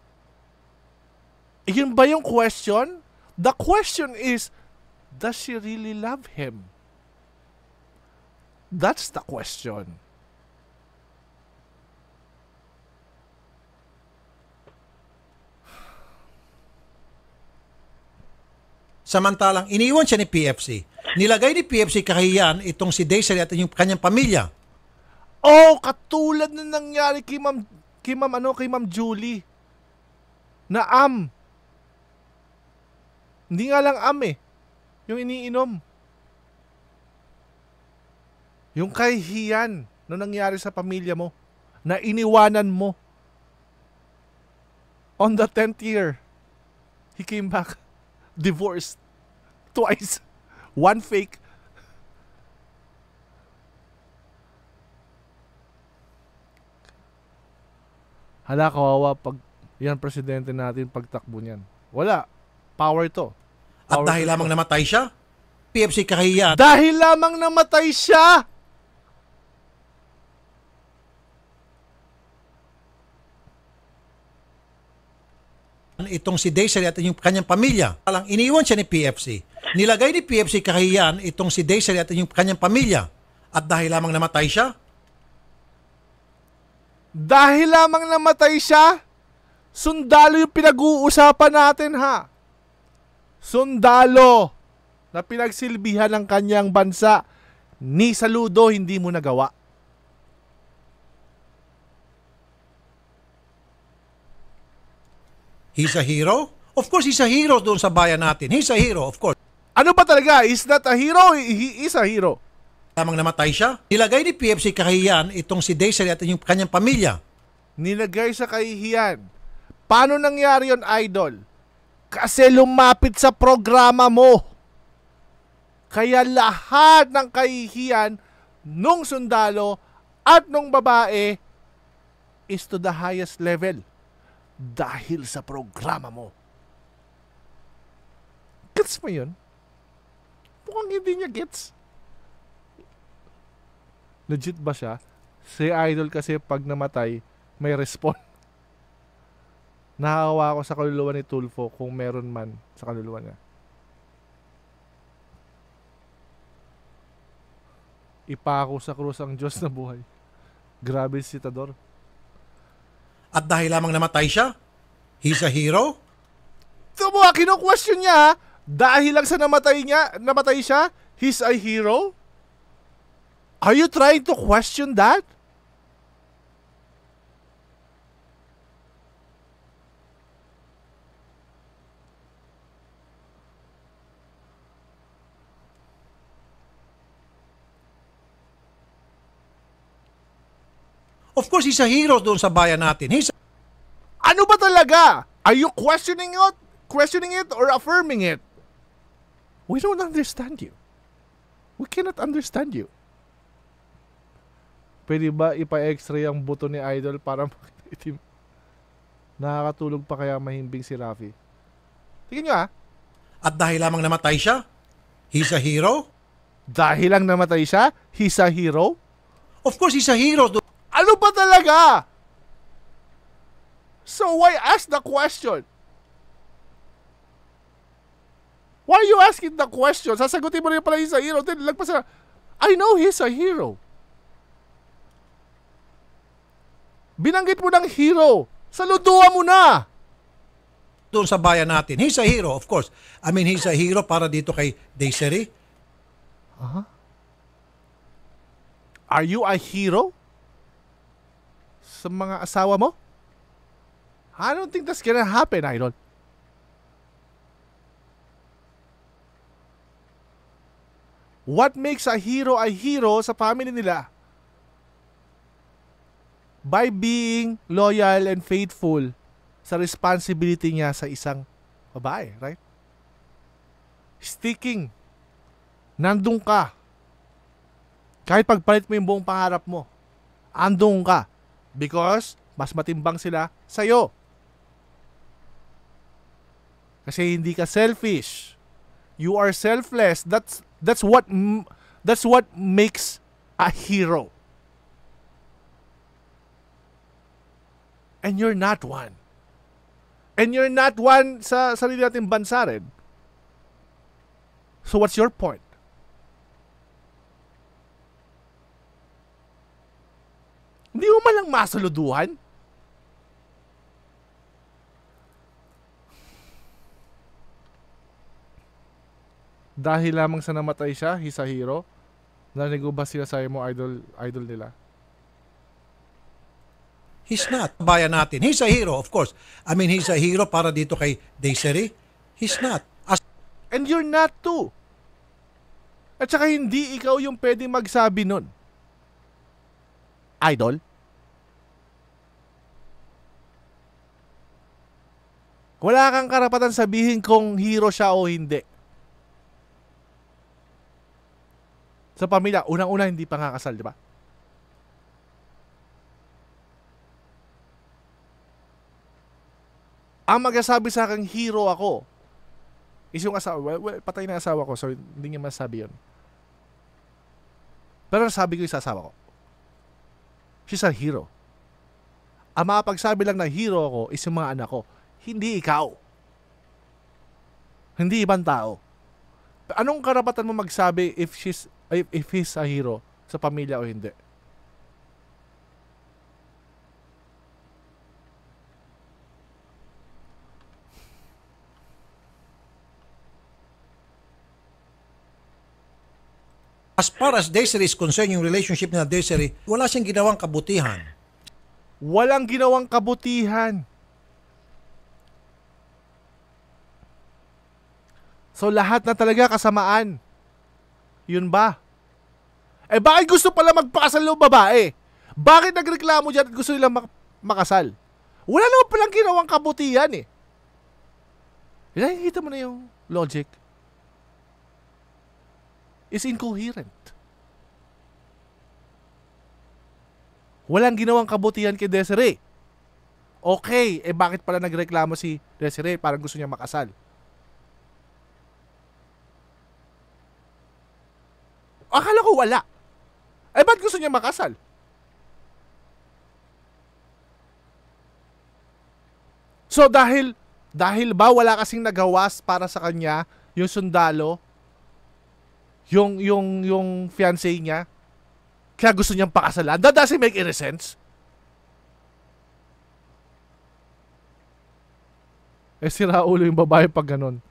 yun ba yung question? The question is, does she really love him? That's the question. Samantalang iniwan siya ni PFC. Nilagay ni PFC kahiyaan itong si Daisy at yung kanyang pamilya Oh, katulad na nangyari kay Ma'am kay Ma'am ano, kay Ma'am Julie. Na am. Hindi nga lang am eh. Yung iniinom. Yung kahihiyan na nangyari sa pamilya mo na iniwanan mo. On the 10th year, he came back divorced twice. One fake, Hala, kawawa pag yan presidente natin pagtakbo niyan. Wala. Power ito. Power At dahil to lamang namatay siya? PFC kahiyaan. Dahil lamang namatay siya! itong si Daisy at yung kanyang pamilya. Alang iniwan siya ni PFC. Nilagay ni PFC kahiyaan itong si Daisy at yung kanyang pamilya. At dahil lamang namatay siya, dahil lamang namatay siya, sundalo yung pinag-uusapan natin ha. Sundalo na pinagsilbihan ng kanyang bansa ni saludo hindi mo nagawa. He's a hero? Of course, he's a hero doon sa bayan natin. He's a hero, of course. Ano ba talaga? Is that a hero? He is a hero tamang namatay siya. Nilagay ni PFC kahiyan itong si Daisy at yung kanyang pamilya. Nilagay sa kahihiyan. Paano nangyari yon idol? Kasi lumapit sa programa mo. Kaya lahat ng kahihiyan nung sundalo at nung babae is to the highest level dahil sa programa mo. Gets mo yun? Mukhang hindi niya gets legit ba siya? Si Idol kasi pag namatay, may respawn. Nahawa ako sa kaluluwa ni Tulfo kung meron man sa kaluluwa niya. Ipako sa krus ang Diyos na buhay. Grabe si Tador. At dahil lamang namatay siya, he's a hero? Tumuha, ah, kinu-question niya. Ah. Dahil lang sa namatay niya, namatay siya, he's a hero? Are you trying to question that? Of course, he's a hero doon sa bayan natin. He's a- ano ba talaga? Are you questioning it? Questioning it or affirming it? We don't understand you. We cannot understand you. Pwede ba ipa-x-ray ang buto ni Idol para makitim? Nakakatulog pa kaya mahimbing si Rafi? Tingin nyo ah. At dahil lamang namatay siya, he's a hero? Dahil lang namatay siya, he's a hero? Of course, he's a hero. Ano ba talaga? So why ask the question? Why are you asking the question? Sasagutin mo rin pala he's a hero. Then lagpas na, I know he's a hero. Binanggit mo ng hero. Saluduhan mo na! Doon sa bayan natin. He's a hero, of course. I mean, he's a hero para dito kay Desiree. Uh-huh. Are you a hero? Sa mga asawa mo? I don't think that's gonna happen, Idol. What makes a hero a hero sa family nila? by being loyal and faithful sa responsibility niya sa isang babae, right? Sticking. Nandun ka. Kahit pagpalit mo yung buong pangarap mo, andun ka. Because mas matimbang sila sa'yo. Kasi hindi ka selfish. You are selfless. That's that's what that's what makes a hero. And you're not one. And you're not one sa sarili nating bansa rin. So what's your point? Hindi mo malang masuluduhan? Dahil lamang sa namatay siya, he's a hero. Narinig ba sila sa mo, idol, idol nila? He's not. Bayan natin. He's a hero, of course. I mean, he's a hero para dito kay Desiree. He's not. As- And you're not too. At saka hindi ikaw yung pwedeng magsabi nun. Idol? Wala kang karapatan sabihin kung hero siya o hindi. Sa pamilya, unang-una hindi pa nga kasal, di ba? Ang magsasabi sa akin, hero ako, is yung asawa. Well, well patay na asawa ko, so hindi niya masabi yun. Pero nasabi ko yung asawa ko. She's a hero. Ang makapagsabi lang na hero ako is yung mga anak ko. Hindi ikaw. Hindi ibang tao. Anong karapatan mo magsabi if she's if, if he's a hero sa pamilya o hindi? As far as Desiree is concerned, yung relationship na Desiree, wala siyang ginawang kabutihan. Walang ginawang kabutihan. So lahat na talaga kasamaan. Yun ba? Eh bakit gusto pala magpakasal ng babae? Bakit nagreklamo dyan at gusto nilang mak- makasal? Wala naman palang ginawang kabutihan eh. Nakikita mo na yung logic is incoherent. Walang ginawang kabutihan kay Desiree. Okay, eh bakit pala nagreklamo si Desiree? Parang gusto niya makasal. Akala ko wala. Eh, bakit gusto niya makasal? So, dahil, dahil ba wala kasing nagawas para sa kanya yung sundalo yung yung yung fiance niya kaya gusto niyang pakasalan. That doesn't make any sense. Eh, sira ulo yung babae pag ganun.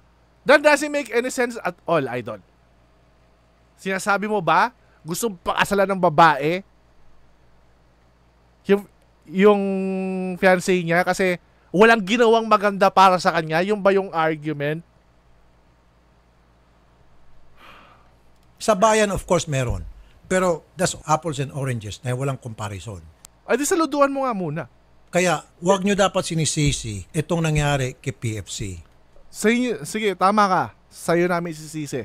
That doesn't make any sense at all, idol. Sinasabi mo ba, gusto pakasalan ng babae? Yung, yung fiancé niya kasi walang ginawang maganda para sa kanya. Yung ba yung argument? Sa bayan, of course, meron. Pero that's apples and oranges na walang comparison. Ay, di saluduan mo nga muna. Kaya, wag nyo dapat sinisisi itong nangyari kay PFC. Sa inyo, sige, tama ka. Sa'yo namin sisisi.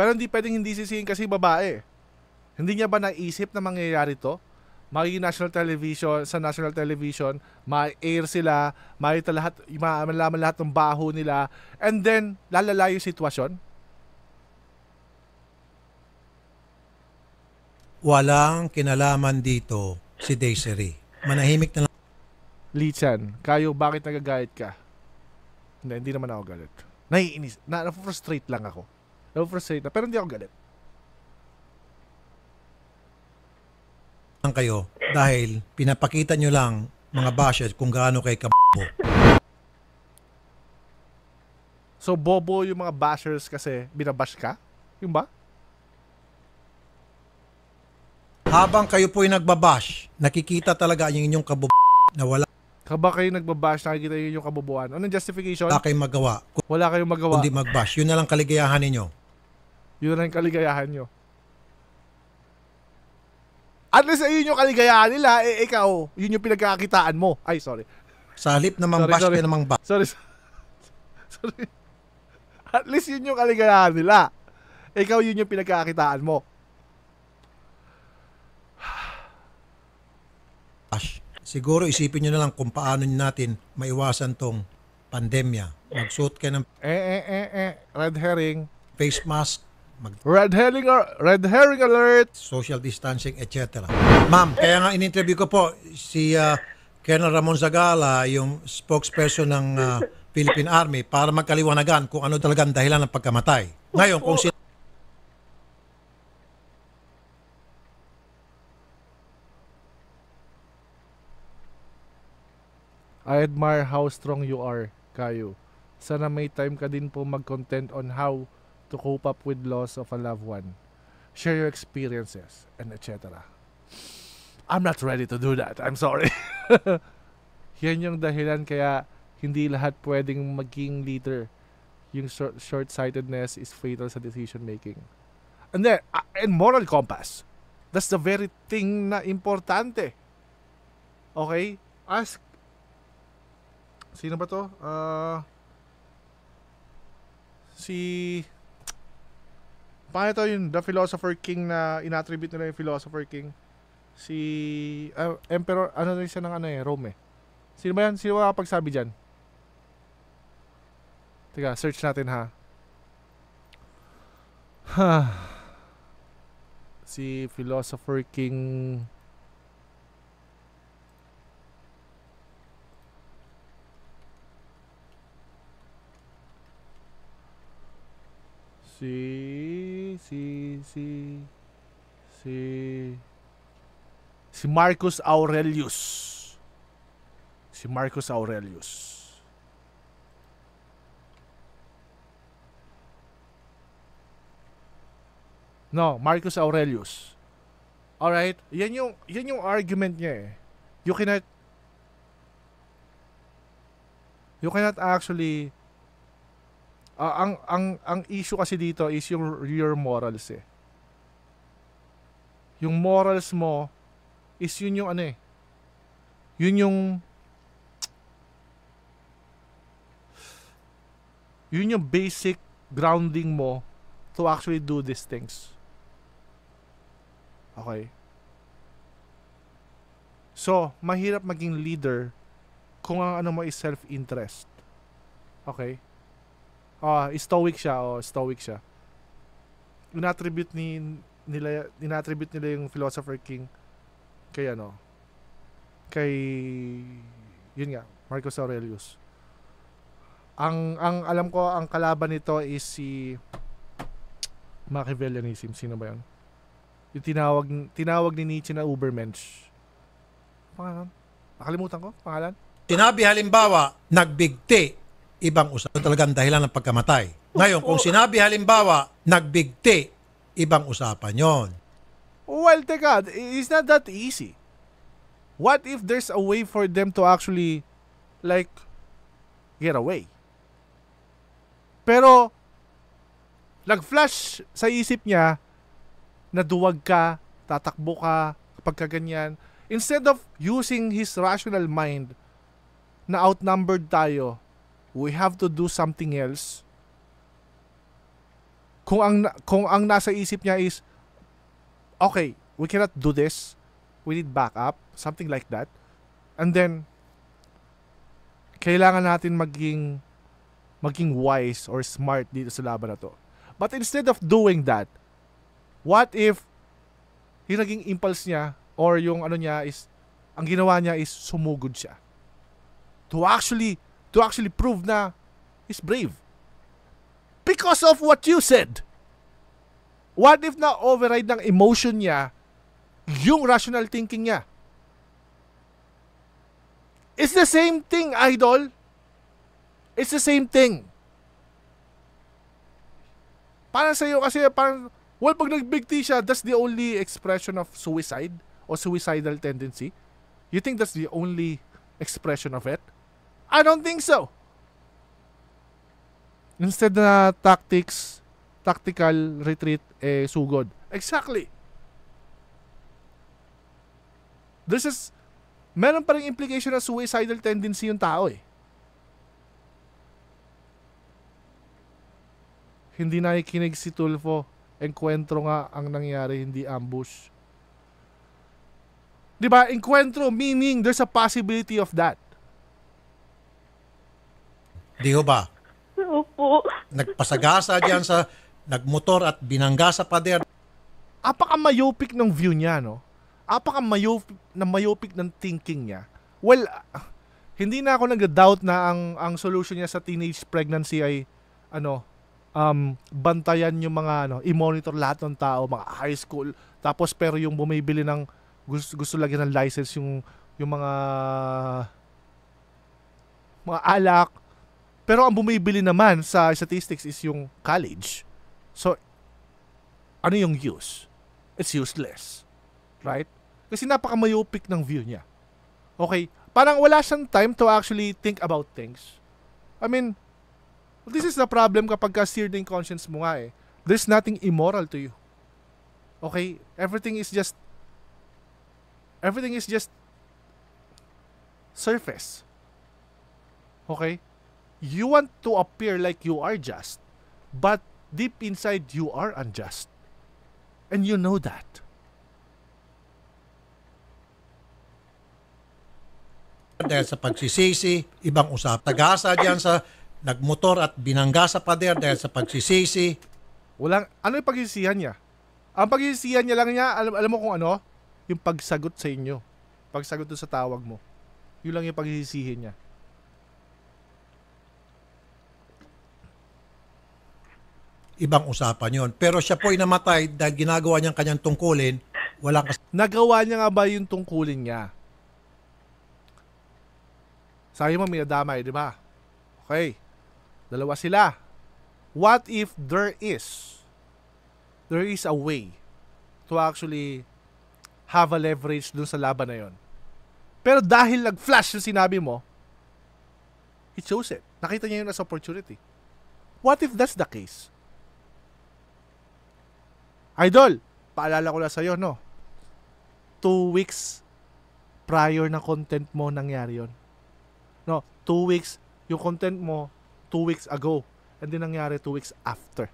Pero hindi pwedeng hindi sisihin kasi babae. Hindi niya ba naisip na mangyayari to? magiging national television, sa national television, ma-air sila, makita lahat, malaman lahat ng baho nila, and then, lalala yung sitwasyon? Walang kinalaman dito si Desiree. Manahimik na lang. Lichan, kayo, bakit nagagayat ka? Hindi, hindi naman ako galit. Naiinis. Na, na-frustrate lang ako. Na-frustrate na. Pero hindi ako galit. lang kayo dahil pinapakita nyo lang mga bashers kung gaano kay kabobo. So bobo yung mga bashers kasi binabash ka? Yung ba? Habang kayo po'y nagbabash, nakikita talaga yung inyong kabobo na wala Habang kayo nagbabash, nakikita yung inyong kabobohan. Anong justification? wala kayong magawa, wala kayong magawa. kundi magbash. Yun na lang kaligayahan ninyo. Yun lang kaligayahan nyo. At least ayun eh, yung kaligayahan nila, eh ikaw, yun yung pinagkakakitaan mo. Ay, sorry. Sa halip na mambash ka namang ba. Sorry, sorry. At least yun yung kaligayahan nila. Ikaw yun yung pinagkakakitaan mo. Ash, siguro isipin nyo na lang kung paano natin maiwasan tong pandemya. Magsuot ka ng... Eh, eh, eh, eh. Red herring. Face mask mag Red herring, red herring alert! social distancing, etc. Ma'am, kaya nga in-interview ko po si uh, Colonel Ramon Zagala, yung spokesperson ng uh, Philippine Army, para magkaliwanagan kung ano talaga ang dahilan ng pagkamatay. Ngayon, kung si I admire how strong you are, Kayo. Sana may time ka din po mag-content on how to cope up with loss of a loved one, share your experiences, and etc. I'm not ready to do that. I'm sorry. Yan yung dahilan kaya hindi lahat pwedeng maging leader. Yung short-sightedness is fatal sa decision making. And then, uh, and moral compass. That's the very thing na importante. Okay? Ask Sino ba to? Uh, si Paano ito yung The Philosopher King na inattribute nila yung Philosopher King? Si uh, Emperor, ano rin siya ng ano eh, Rome eh. Sino ba yan? Sino ba pagsabi dyan? Teka, search natin ha. Ha. si Philosopher King Si, si, si, si, si Marcus Aurelius. Si Marcus Aurelius. No, Marcus Aurelius. All right? Yan yung yan yung argument niya eh. You cannot you cannot actually Uh, ang ang ang issue kasi dito is yung your morals eh. Yung morals mo is yun yung ano eh. Yun yung yun yung basic grounding mo to actually do these things. Okay. So, mahirap maging leader kung ang ano mo is self-interest. Okay? Oh, stoic siya. Oh, stoic siya. Inattribute ni nila inattribute nila yung philosopher king kay ano kay yun nga Marcus Aurelius ang ang alam ko ang kalaban nito is si Machiavellianism sino ba yun yung tinawag tinawag ni Nietzsche na Ubermensch pangalan nakalimutan ko pangalan Tinabi halimbawa, nagbigti ibang usapan. Talagang dahilan ng pagkamatay. Ngayon, kung sinabi halimbawa, nagbigti, ibang usapan yon. Well, teka, it's not that easy. What if there's a way for them to actually, like, get away? Pero, nag-flash sa isip niya na duwag ka, tatakbo ka, kapag ganyan. Instead of using his rational mind na outnumbered tayo, we have to do something else kung ang kung ang nasa isip niya is okay we cannot do this we need backup something like that and then kailangan natin maging maging wise or smart dito sa laban na to but instead of doing that what if yung naging impulse niya or yung ano niya is ang ginawa niya is sumugod siya to actually to actually prove na he's brave. Because of what you said. What if na-override ng emotion niya yung rational thinking niya? It's the same thing, idol. It's the same thing. Para sa'yo kasi parang, well, pag nagbigti siya, that's the only expression of suicide or suicidal tendency. You think that's the only expression of it? I don't think so. Instead na tactics, tactical retreat, eh, sugod. Exactly. This is, meron pa rin implication na suicidal tendency yung tao eh. Hindi nakikinig si Tulfo. Enkwentro nga ang nangyari, hindi ambush. 'Di ba? Enkwentro meaning there's a possibility of that. Di ho ba? Opo. Nagpasagasa diyan sa nagmotor at binangga sa pader. Apaka-myopic ng view niya, no? Apaka-myopic na myopic ng thinking niya. Well, hindi na ako nag-doubt na ang ang solution niya sa teenage pregnancy ay ano, um, bantayan yung mga ano, i-monitor lahat ng tao, mga high school. Tapos pero yung bumibili ng gusto, gusto lagi ng license yung yung mga mga alak, pero ang bumibili naman sa statistics is yung college. So, ano yung use? It's useless. Right? Kasi napaka-myopic ng view niya. Okay? Parang wala siyang time to actually think about things. I mean, this is the problem kapag ka seared ng conscience mo nga eh. There's nothing immoral to you. Okay? Everything is just everything is just surface. Okay? you want to appear like you are just, but deep inside you are unjust. And you know that. Dahil sa pagsisisi, ibang usap. Tagasa diyan sa nagmotor at binangga sa pader dahil sa pagsisisi. Walang, ano yung pagsisihan niya? Ang pagsisihan niya lang niya, alam, alam mo kung ano? Yung pagsagot sa inyo. Pagsagot sa tawag mo. Yun lang yung pagsisihin niya. ibang usapan yon. Pero siya po ay namatay dahil ginagawa niyang kanyang tungkulin. Wala kas- Nagawa niya nga ba yung tungkulin niya? Sabi mo, minadamay, eh, di ba? Okay. Dalawa sila. What if there is there is a way to actually have a leverage dun sa laban na yon. Pero dahil nag-flash yung sinabi mo, he chose it. Nakita niya yun as opportunity. What if that's the case? Idol, paalala ko lang sa'yo, no? Two weeks prior na content mo nangyari yon. No, two weeks, yung content mo, two weeks ago. And then nangyari two weeks after.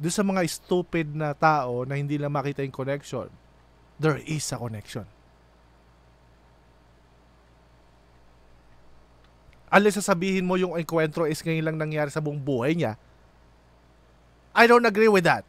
Doon sa mga stupid na tao na hindi lang makita yung connection, there is a connection. Alis sasabihin mo yung encuentro is ngayon lang nangyari sa buong buhay niya, I don't agree with that.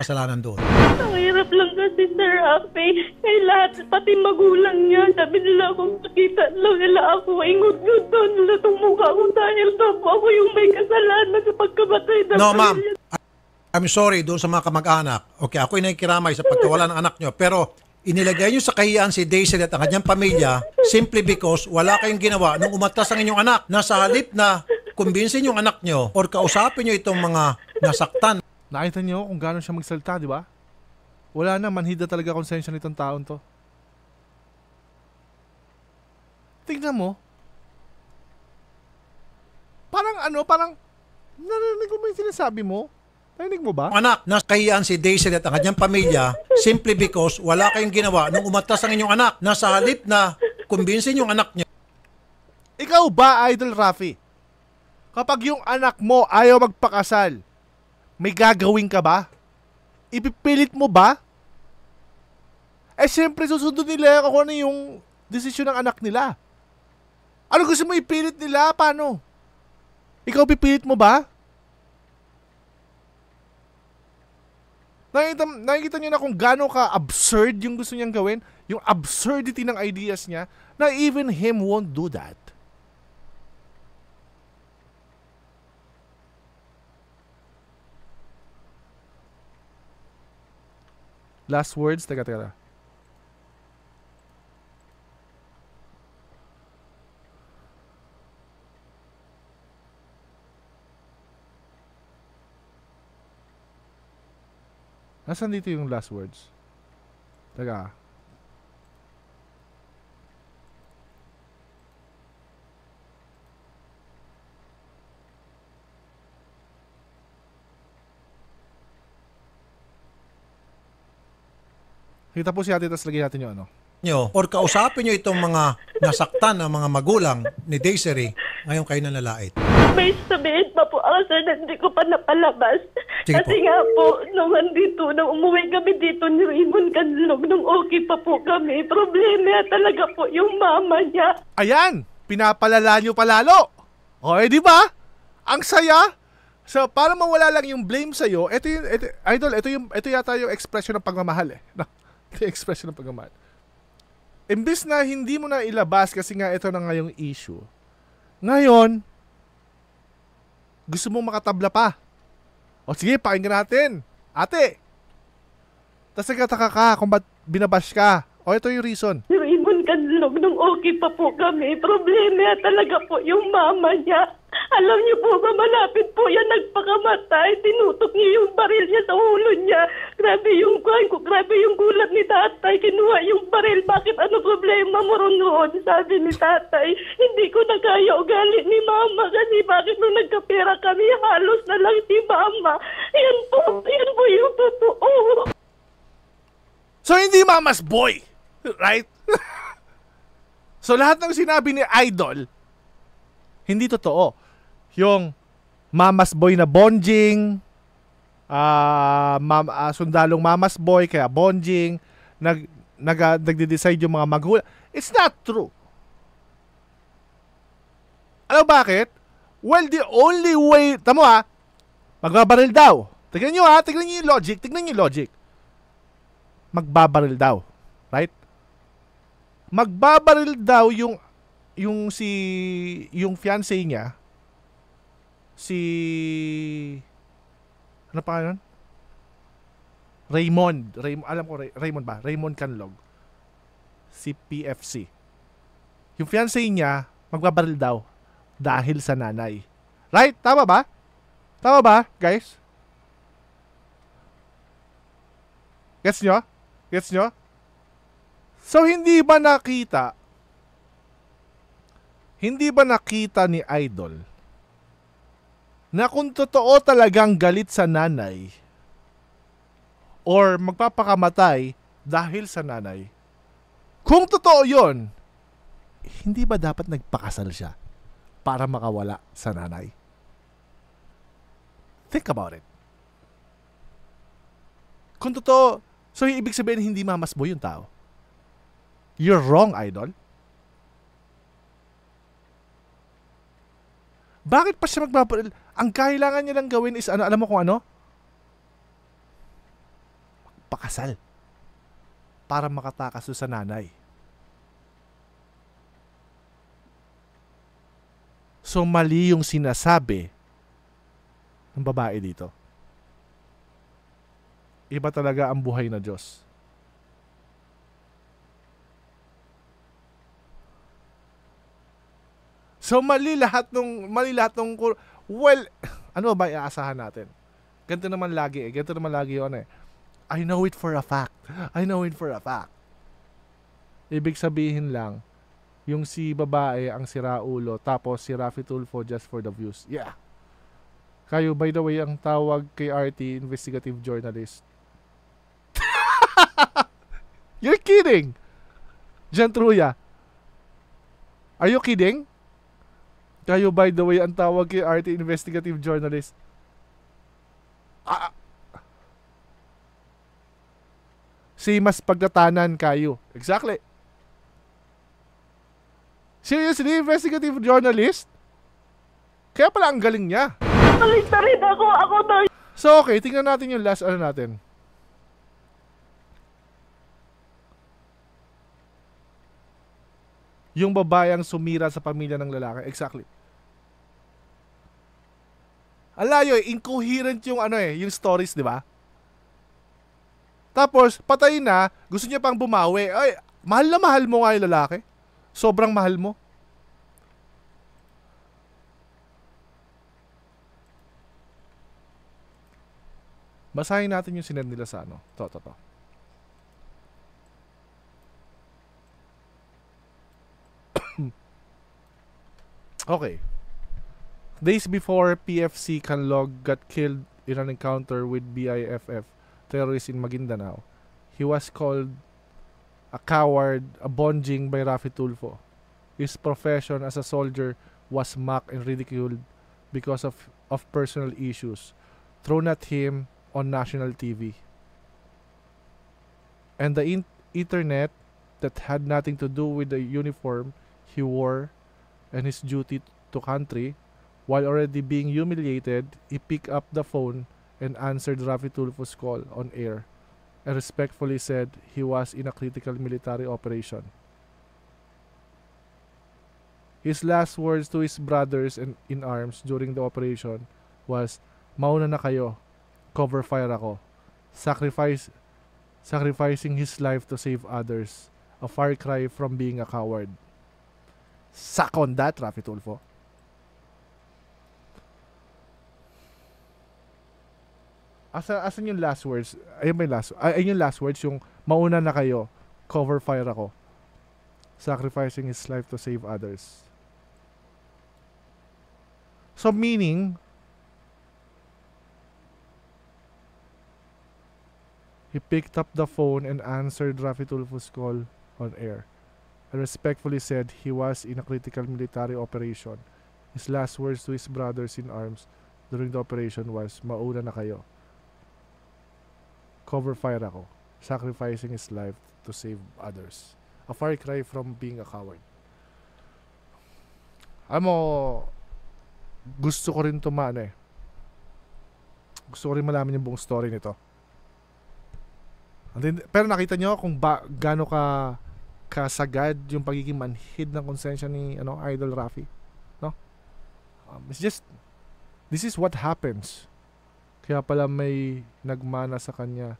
kasalanan doon. Ang hirap lang kasi, Sir Ape. Eh, lahat, pati magulang niya, sabi nila akong nakita lang nila ako. Eh, Ingot-gut doon nila itong mukha ko dahil daw po ako yung may kasalanan sa pagkabatay ng No, ma'am. I'm sorry doon sa mga kamag-anak. Okay, ako'y nakikiramay sa pagkawala ng anak niyo. Pero inilagay nyo sa kahiyan si Daisy at ang kanyang pamilya simply because wala kayong ginawa nung umatras ang inyong anak. Nasa halip na kumbinsin yung anak nyo or kausapin nyo itong mga nasaktan. Nakita nyo kung gaano siya magsalita, di ba? Wala na, manhid talaga konsensya nitong taon to. Tingnan mo. Parang ano, parang narinig ko ba yung sinasabi mo? Narinig mo ba? Anak, nakahiyaan si Daisy at ang kanyang pamilya simply because wala kayong ginawa nung umatas ang inyong anak. Nasa halip na kumbinsin yung anak niya. Ikaw ba, Idol Rafi? Kapag yung anak mo ayaw magpakasal, may gagawin ka ba? Ipipilit mo ba? Eh, siyempre, susunod nila kung ano yung desisyon ng anak nila. Ano gusto mo ipilit nila? Paano? Ikaw pipilit mo ba? Nakita, nakikita niyo na kung gaano ka absurd yung gusto niyang gawin, yung absurdity ng ideas niya, na even him won't do that. Last words? Teka, teka. Nasaan dito yung last words? Taga. Kita po si ate, tapos lagyan natin yung ano. Nyo, or kausapin nyo itong mga nasaktan ng mga magulang ni Desiree ngayon kayo na nalait. May sabihin pa po ako, sir, na hindi ko pa napalabas. Sige Kasi po. nga po, nung andito, nung umuwi kami dito ni Raymond Canlog, nung okay pa po kami, problema talaga po yung mama niya. Ayan! Pinapalala niyo palalo! O, eh, di ba? Ang saya! So, para mawala lang yung blame sa sa'yo, ito yung, ito, idol, ito, yung, ito yata yung expression ng pagmamahal eh. No, ito expression ng pagmamahal. Imbis na hindi mo na ilabas kasi nga ito na nga yung issue, ngayon, gusto mong makatabla pa. O sige, pakinggan natin. Ate! Tapos nagkataka ka kung ba't binabash ka. O ito yung reason. Pero Ibon Kadlog, nung okay pa po kami, problema talaga po yung mama niya. Alam niyo po ba, malapit po yan nagpakamatay. Tinutok niya yung baril niya sa ulo niya. Grabe yung kuhan ko, grabe yung gulat ni tatay. Kinuha yung baril, bakit ano problema mo ron noon? Sabi ni tatay, hindi ko na kaya ugali ni mama kasi bakit nung nagkapira kami, halos na lang si mama. Yan po, yan po yung totoo. So hindi mama's boy, right? so lahat ng sinabi ni Idol, hindi totoo yung mamas boy na bonjing, uh, mam, uh, sundalong mamas boy kaya bonjing, nag, nag, uh, nagde-decide yung mga magulang. It's not true. Alam bakit? Well, the only way, tamo ha, magbabaril daw. Tignan nyo ha, tignan nyo yung logic, tignan nyo yung logic. Magbabaril daw. Right? Magbabaril daw yung yung si yung fiance niya si ano pa yun? Raymond, Raymond, alam ko Raymond ba? Raymond Canlog. Si PFC. Yung fiancé niya, magbabaril daw dahil sa nanay. Right? Tama ba? Tama ba, guys? Gets nyo? Gets nyo? So, hindi ba nakita? Hindi ba nakita ni Idol na kung totoo talagang galit sa nanay or magpapakamatay dahil sa nanay, kung totoo yon, hindi ba dapat nagpakasal siya para makawala sa nanay? Think about it. Kung totoo, so ibig sabihin hindi mamasbo yung tao. You're wrong, idol. Bakit pa siya magpapakasal? Ang kailangan niya lang gawin is ano, alam mo kung ano? Pakasal. Para makatakas sa nanay. So mali yung sinasabi ng babae dito. Iba talaga ang buhay na Diyos. So mali lahat ng mali lahat ng Well, ano ba iaasahan natin? Ganito naman lagi eh. Ganito naman lagi yun eh. I know it for a fact. I know it for a fact. Ibig sabihin lang, yung si babae ang sira ulo tapos si Rafi Tulfo just for the views. Yeah. Kayo, by the way, ang tawag kay RT, investigative journalist. You're kidding! Jan are you kidding? Kayo, by the way, ang tawag kay RT investigative journalist. Ah, ah, si mas pagtatanan kayo. Exactly. Seriously, investigative journalist? Kaya pala ang galing niya. Galing na rin ako, ako to. So okay, tingnan natin yung last ano natin. Yung babae ang sumira sa pamilya ng lalaki. Exactly. Alayo eh, incoherent yung ano eh, yung stories, di ba? Tapos, patay na, gusto niya pang bumawi. Ay, mahal na mahal mo nga yung lalaki. Sobrang mahal mo. Basahin natin yung sinend nila sa ano. To, to, to. okay. Days before, PFC Canlog got killed in an encounter with BIFF terrorists in Maguindanao. He was called a coward, a bonjing by Rafi Tulfo. His profession as a soldier was mocked and ridiculed because of, of personal issues thrown at him on national TV. And the in- internet that had nothing to do with the uniform he wore and his duty to country while already being humiliated, he picked up the phone and answered Rafi Tulfo's call on air and respectfully said he was in a critical military operation. His last words to his brothers and in arms during the operation was, Mauna na kayo, cover fire ako. Sacrifice, sacrificing his life to save others. A far cry from being a coward. Suck on that, Rafi Tulfo. Asa, asan yung last words? Ayun ba yung last? Ay, ayun yung last words, yung mauna na kayo, cover fire ako. Sacrificing his life to save others. So meaning, He picked up the phone and answered Rafi Tulfo's call on air. I respectfully said he was in a critical military operation. His last words to his brothers in arms during the operation was, Mauna na kayo cover fire ako, sacrificing his life to save others. A far cry from being a coward. Alam mo, gusto ko rin tumano eh. Gusto ko rin malaman yung buong story nito. Then, pero nakita nyo kung ba, gaano ka kasagad yung pagiging manhid ng konsensya ni ano Idol Rafi. No? Um, it's just this is what happens kaya pala may nagmana sa kanya.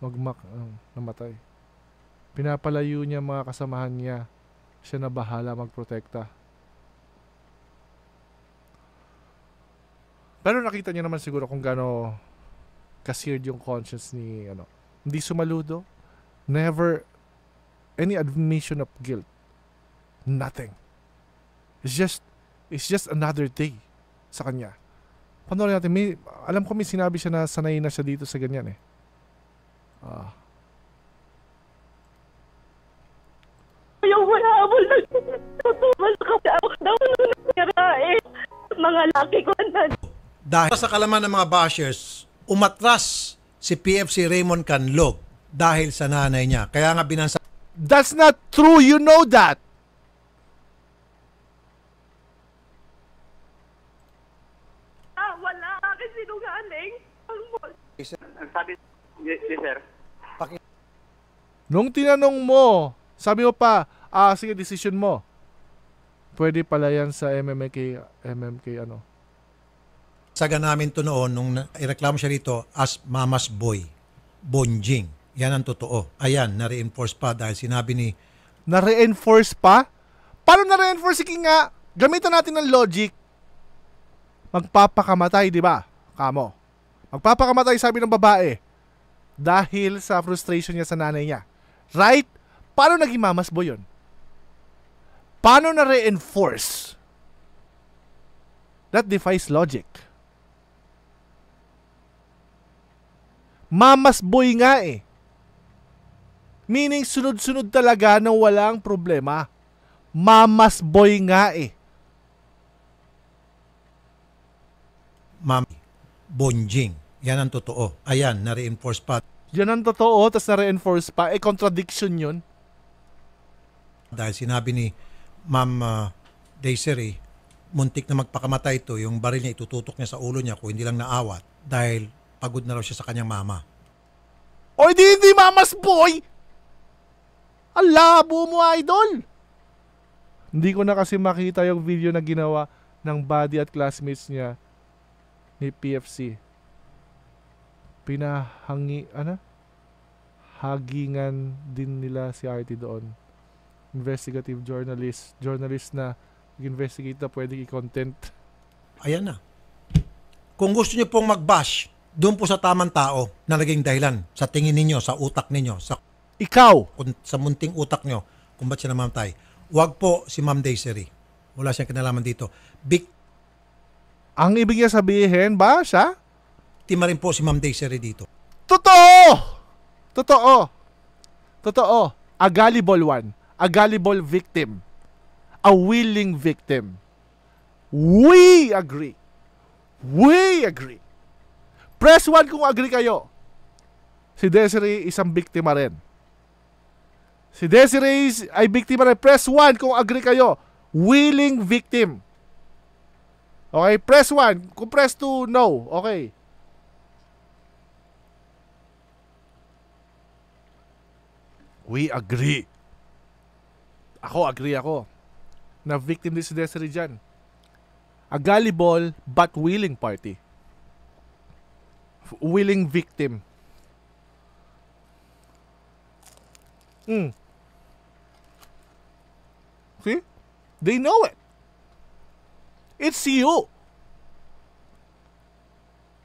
Magmak, uh, namatay. Pinapalayo niya mga kasamahan niya. Siya na bahala magprotekta. Pero nakita niya naman siguro kung gaano kaseared yung conscience ni ano. Hindi sumaludo. Never any admission of guilt. Nothing. It's just it's just another day sa kanya. Panoorin natin. May, alam ko may sinabi siya na sanay na siya dito sa ganyan eh. Ah. Ayaw wala abol na tutubal kasi ako daw nung nasira eh. Mga laki ko na. Dahil sa kalaman ng mga bashers, umatras si PFC Raymond Canlog dahil sa nanay niya. Kaya nga binansa. That's not true. You know that. Ang sabi, ni sir. Paki- Nung tinanong mo, sabi mo pa, ah, sige, decision mo. Pwede pala yan sa MMK, MMK ano. Saga namin to noon, nung ireklamo siya rito, as mama's boy, bonjing. Yan ang totoo. Ayan, na-reinforce pa dahil sinabi ni... Na-reinforce pa? Paano na-reinforce? Sige nga, gamitan natin ng logic. Magpapakamatay, di ba? Kamo. Magpapakamatay sabi ng babae dahil sa frustration niya sa nanay niya. Right? Paano naging mamas boy yun? Paano na-reinforce? That defies logic. Mamas boy nga eh. Meaning sunod-sunod talaga nang walang problema. Mamas boy nga eh. Mami bonjing. Yan ang totoo. Ayan, na-reinforce pa. Yan ang totoo, tapos na-reinforce pa. Eh, contradiction yun. Dahil sinabi ni Ma'am uh, ah, Desiree, muntik na magpakamatay ito, yung baril niya itututok niya sa ulo niya kung hindi lang naawat dahil pagod na raw siya sa kanyang mama. O di hindi mamas boy! Ang labo mo, idol! Hindi ko na kasi makita yung video na ginawa ng body at classmates niya ni PFC. Pinahangi, ano? Hagingan din nila si RT doon. Investigative journalist. Journalist na investigate na pwede i-content. Ayan na. Kung gusto niyo pong mag-bash, doon po sa tamang tao na naging dahilan sa tingin ninyo, sa utak ninyo, sa ikaw, kun, sa munting utak niyo, kung ba't siya namamatay. Huwag po si Ma'am Daisy. Wala siyang kinalaman dito. Big ang ibig niya sabihin ba siya? Tima rin po si Ma'am Desiree dito. Totoo! Totoo! Totoo. A gullible one. A gullible victim. A willing victim. We agree. We agree. Press 1 kung agree kayo. Si Desiree isang biktima rin. Si Desiree ay biktima rin. Press 1 kung agree kayo. Willing victim. Okay, press 1. Kung press 2, no. Okay. We agree. Ako, agree ako. Na victim din si Desiree dyan. A gullible but willing party. Willing victim. Mm. See? They know it. It's you. E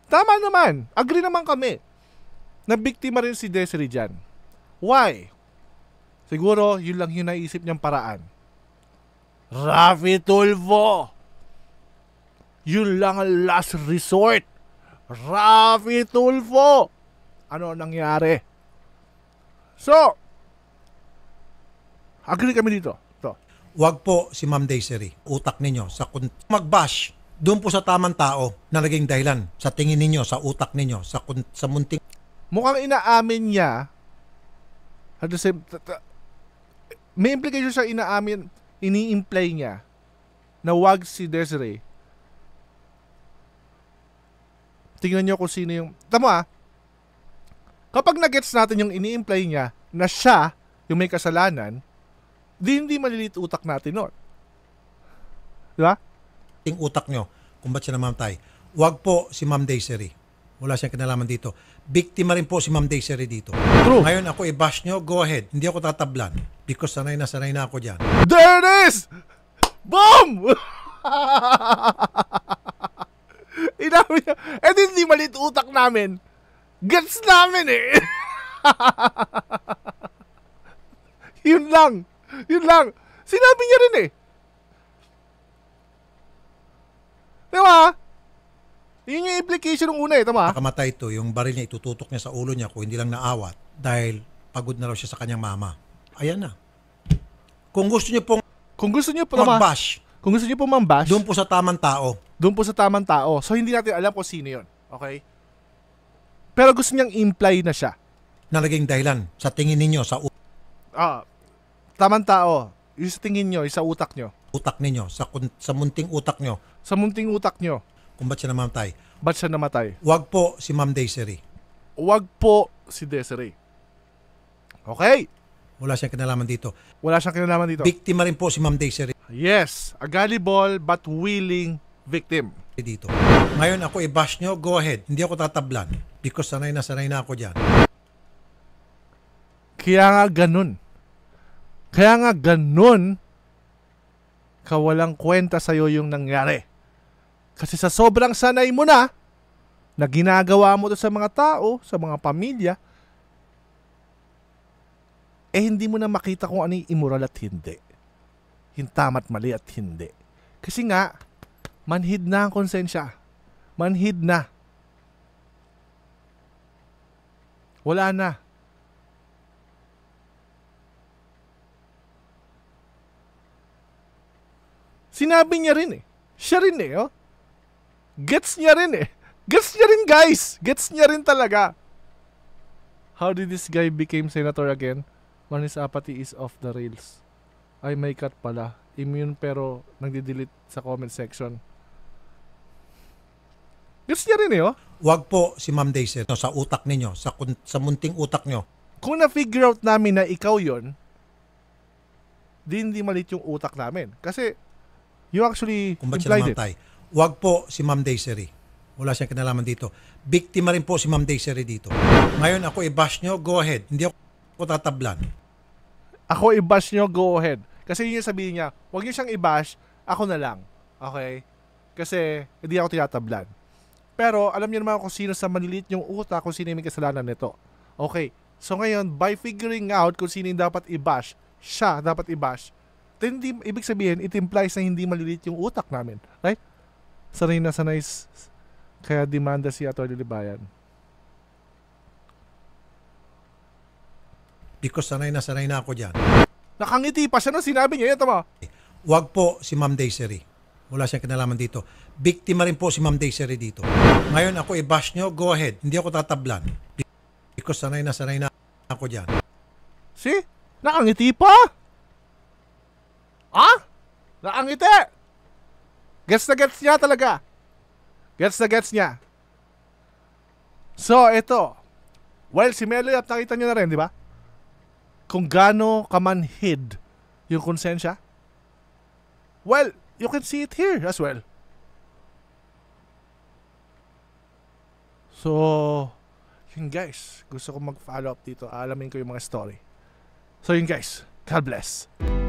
Tama naman. Agree naman kami. Na biktima rin si Desiree dyan. Why? Siguro, yun lang yung naisip niyang paraan. Rafi Tulfo! Yun lang ang last resort. Rafi Tulfo! Ano nangyari? So, agree kami dito. Huwag po si Ma'am Desiree, utak ninyo, sa kun- mag-bash doon po sa tamang tao na naging dahilan sa tingin ninyo, sa utak ninyo, sa, sa munting Mukhang inaamin niya at the same may implication siya inaamin, ini-imply niya na wag si Desiree. Tingnan niyo kung sino yung... Tama ah. Kapag nagets natin yung ini-imply niya na siya yung may kasalanan, di hindi malilit utak natin nun. Di ba? Ting utak nyo kung ba't siya namamatay. Huwag po si Ma'am Desiree. Wala siyang kinalaman dito. Biktima rin po si Ma'am Desiree dito. True. Ngayon ako i-bash nyo, go ahead. Hindi ako tatablan because sanay na sanay na ako dyan. There it is! Boom! Inamin niya. Eh, hindi malit utak namin. Gets namin eh. Yun lang. Yun lang. Sinabi niya rin eh. Di ba? Yun yung implication ng una eh, tama? Nakamatay to, yung baril niya itututok niya sa ulo niya kung hindi lang naawat dahil pagod na raw siya sa kanyang mama. Ayan na. Kung gusto niyo pong Kung gusto niyo po mambash. kung gusto niyo po mambash, doon po sa tamang tao. Doon po sa tamang tao. So hindi natin alam kung sino 'yon. Okay? Pero gusto niyang imply na siya. naging dahilan sa tingin ninyo sa Ah, tamang tao, yung sa tingin nyo, sa utak nyo? Utak ninyo, sa, sa munting utak nyo, Sa munting utak nyo, kung ba't siya namamatay. ba't siya namatay? Huwag po si Ma'am Desiree. Huwag po si Desiree. Okay? Wala siyang kinalaman dito. Wala siyang kinalaman dito. Biktima rin po si Ma'am Desiree yes, a gullible but willing victim. dito. Ngayon ako i-bash nyo, go ahead. Hindi ako tatablan because sanay na sanay na ako dyan. Kaya nga ganun. Kaya nga ganun kawalang kwenta sa'yo yung nangyari. Kasi sa sobrang sanay mo na na ginagawa mo to sa mga tao, sa mga pamilya, eh hindi mo na makita kung ano yung immoral at hindi. Yung at mali at hindi. Kasi nga, manhid na ang konsensya. Manhid na. Wala na. Sinabi niya rin eh. Siya rin eh, oh. Gets niya rin eh. Gets niya rin, guys. Gets niya rin talaga. How did this guy became senator again? Man his apathy is off the rails. Ay, may cut pala. Immune pero nagdi-delete sa comment section. Gets niya rin eh, oh. Wag po si Ma'am Daisy no, sa utak ninyo, sa, sa munting utak nyo. Kung na-figure out namin na ikaw yon, di hindi malit yung utak namin. Kasi You actually Kung ba't implied it. Huwag po si Ma'am Desiree. Wala siyang kinalaman dito. Biktima rin po si Ma'am Desiree dito. Ngayon ako i-bash nyo, go ahead. Hindi ako tatablan. Ako i-bash nyo, go ahead. Kasi yun yung sabihin niya, huwag niyo siyang i-bash, ako na lang. Okay? Kasi hindi ako tinatablan. Pero alam niyo naman kung sino sa manilit yung utak kung sino yung may kasalanan nito. Okay. So ngayon, by figuring out kung sino yung dapat i-bash, siya dapat i-bash, Then, hindi, ibig sabihin, it implies na hindi maliliit yung utak namin. Right? Sanay na sanay kaya demanda si Atty. Libayan. Because sanay na sanay na ako dyan. Nakangiti pa siya nung sinabi niya. Yan, tama. Huwag po si Ma'am Desiree. Wala siyang kinalaman dito. Biktima rin po si Ma'am Desiree dito. Ngayon ako i-bash nyo, go ahead. Hindi ako tatablan. Because sanay na sanay na ako dyan. See? Nakangiti pa! Ah? Nakangiti! Gets na gets niya talaga. Gets na gets niya. So, ito. While si Melly at nakita niyo na rin, di ba? Kung gaano kamanhid yung konsensya. Well, you can see it here as well. So, yun guys. Gusto ko mag-follow up dito. Alamin ko yung mga story. So yun guys. God bless.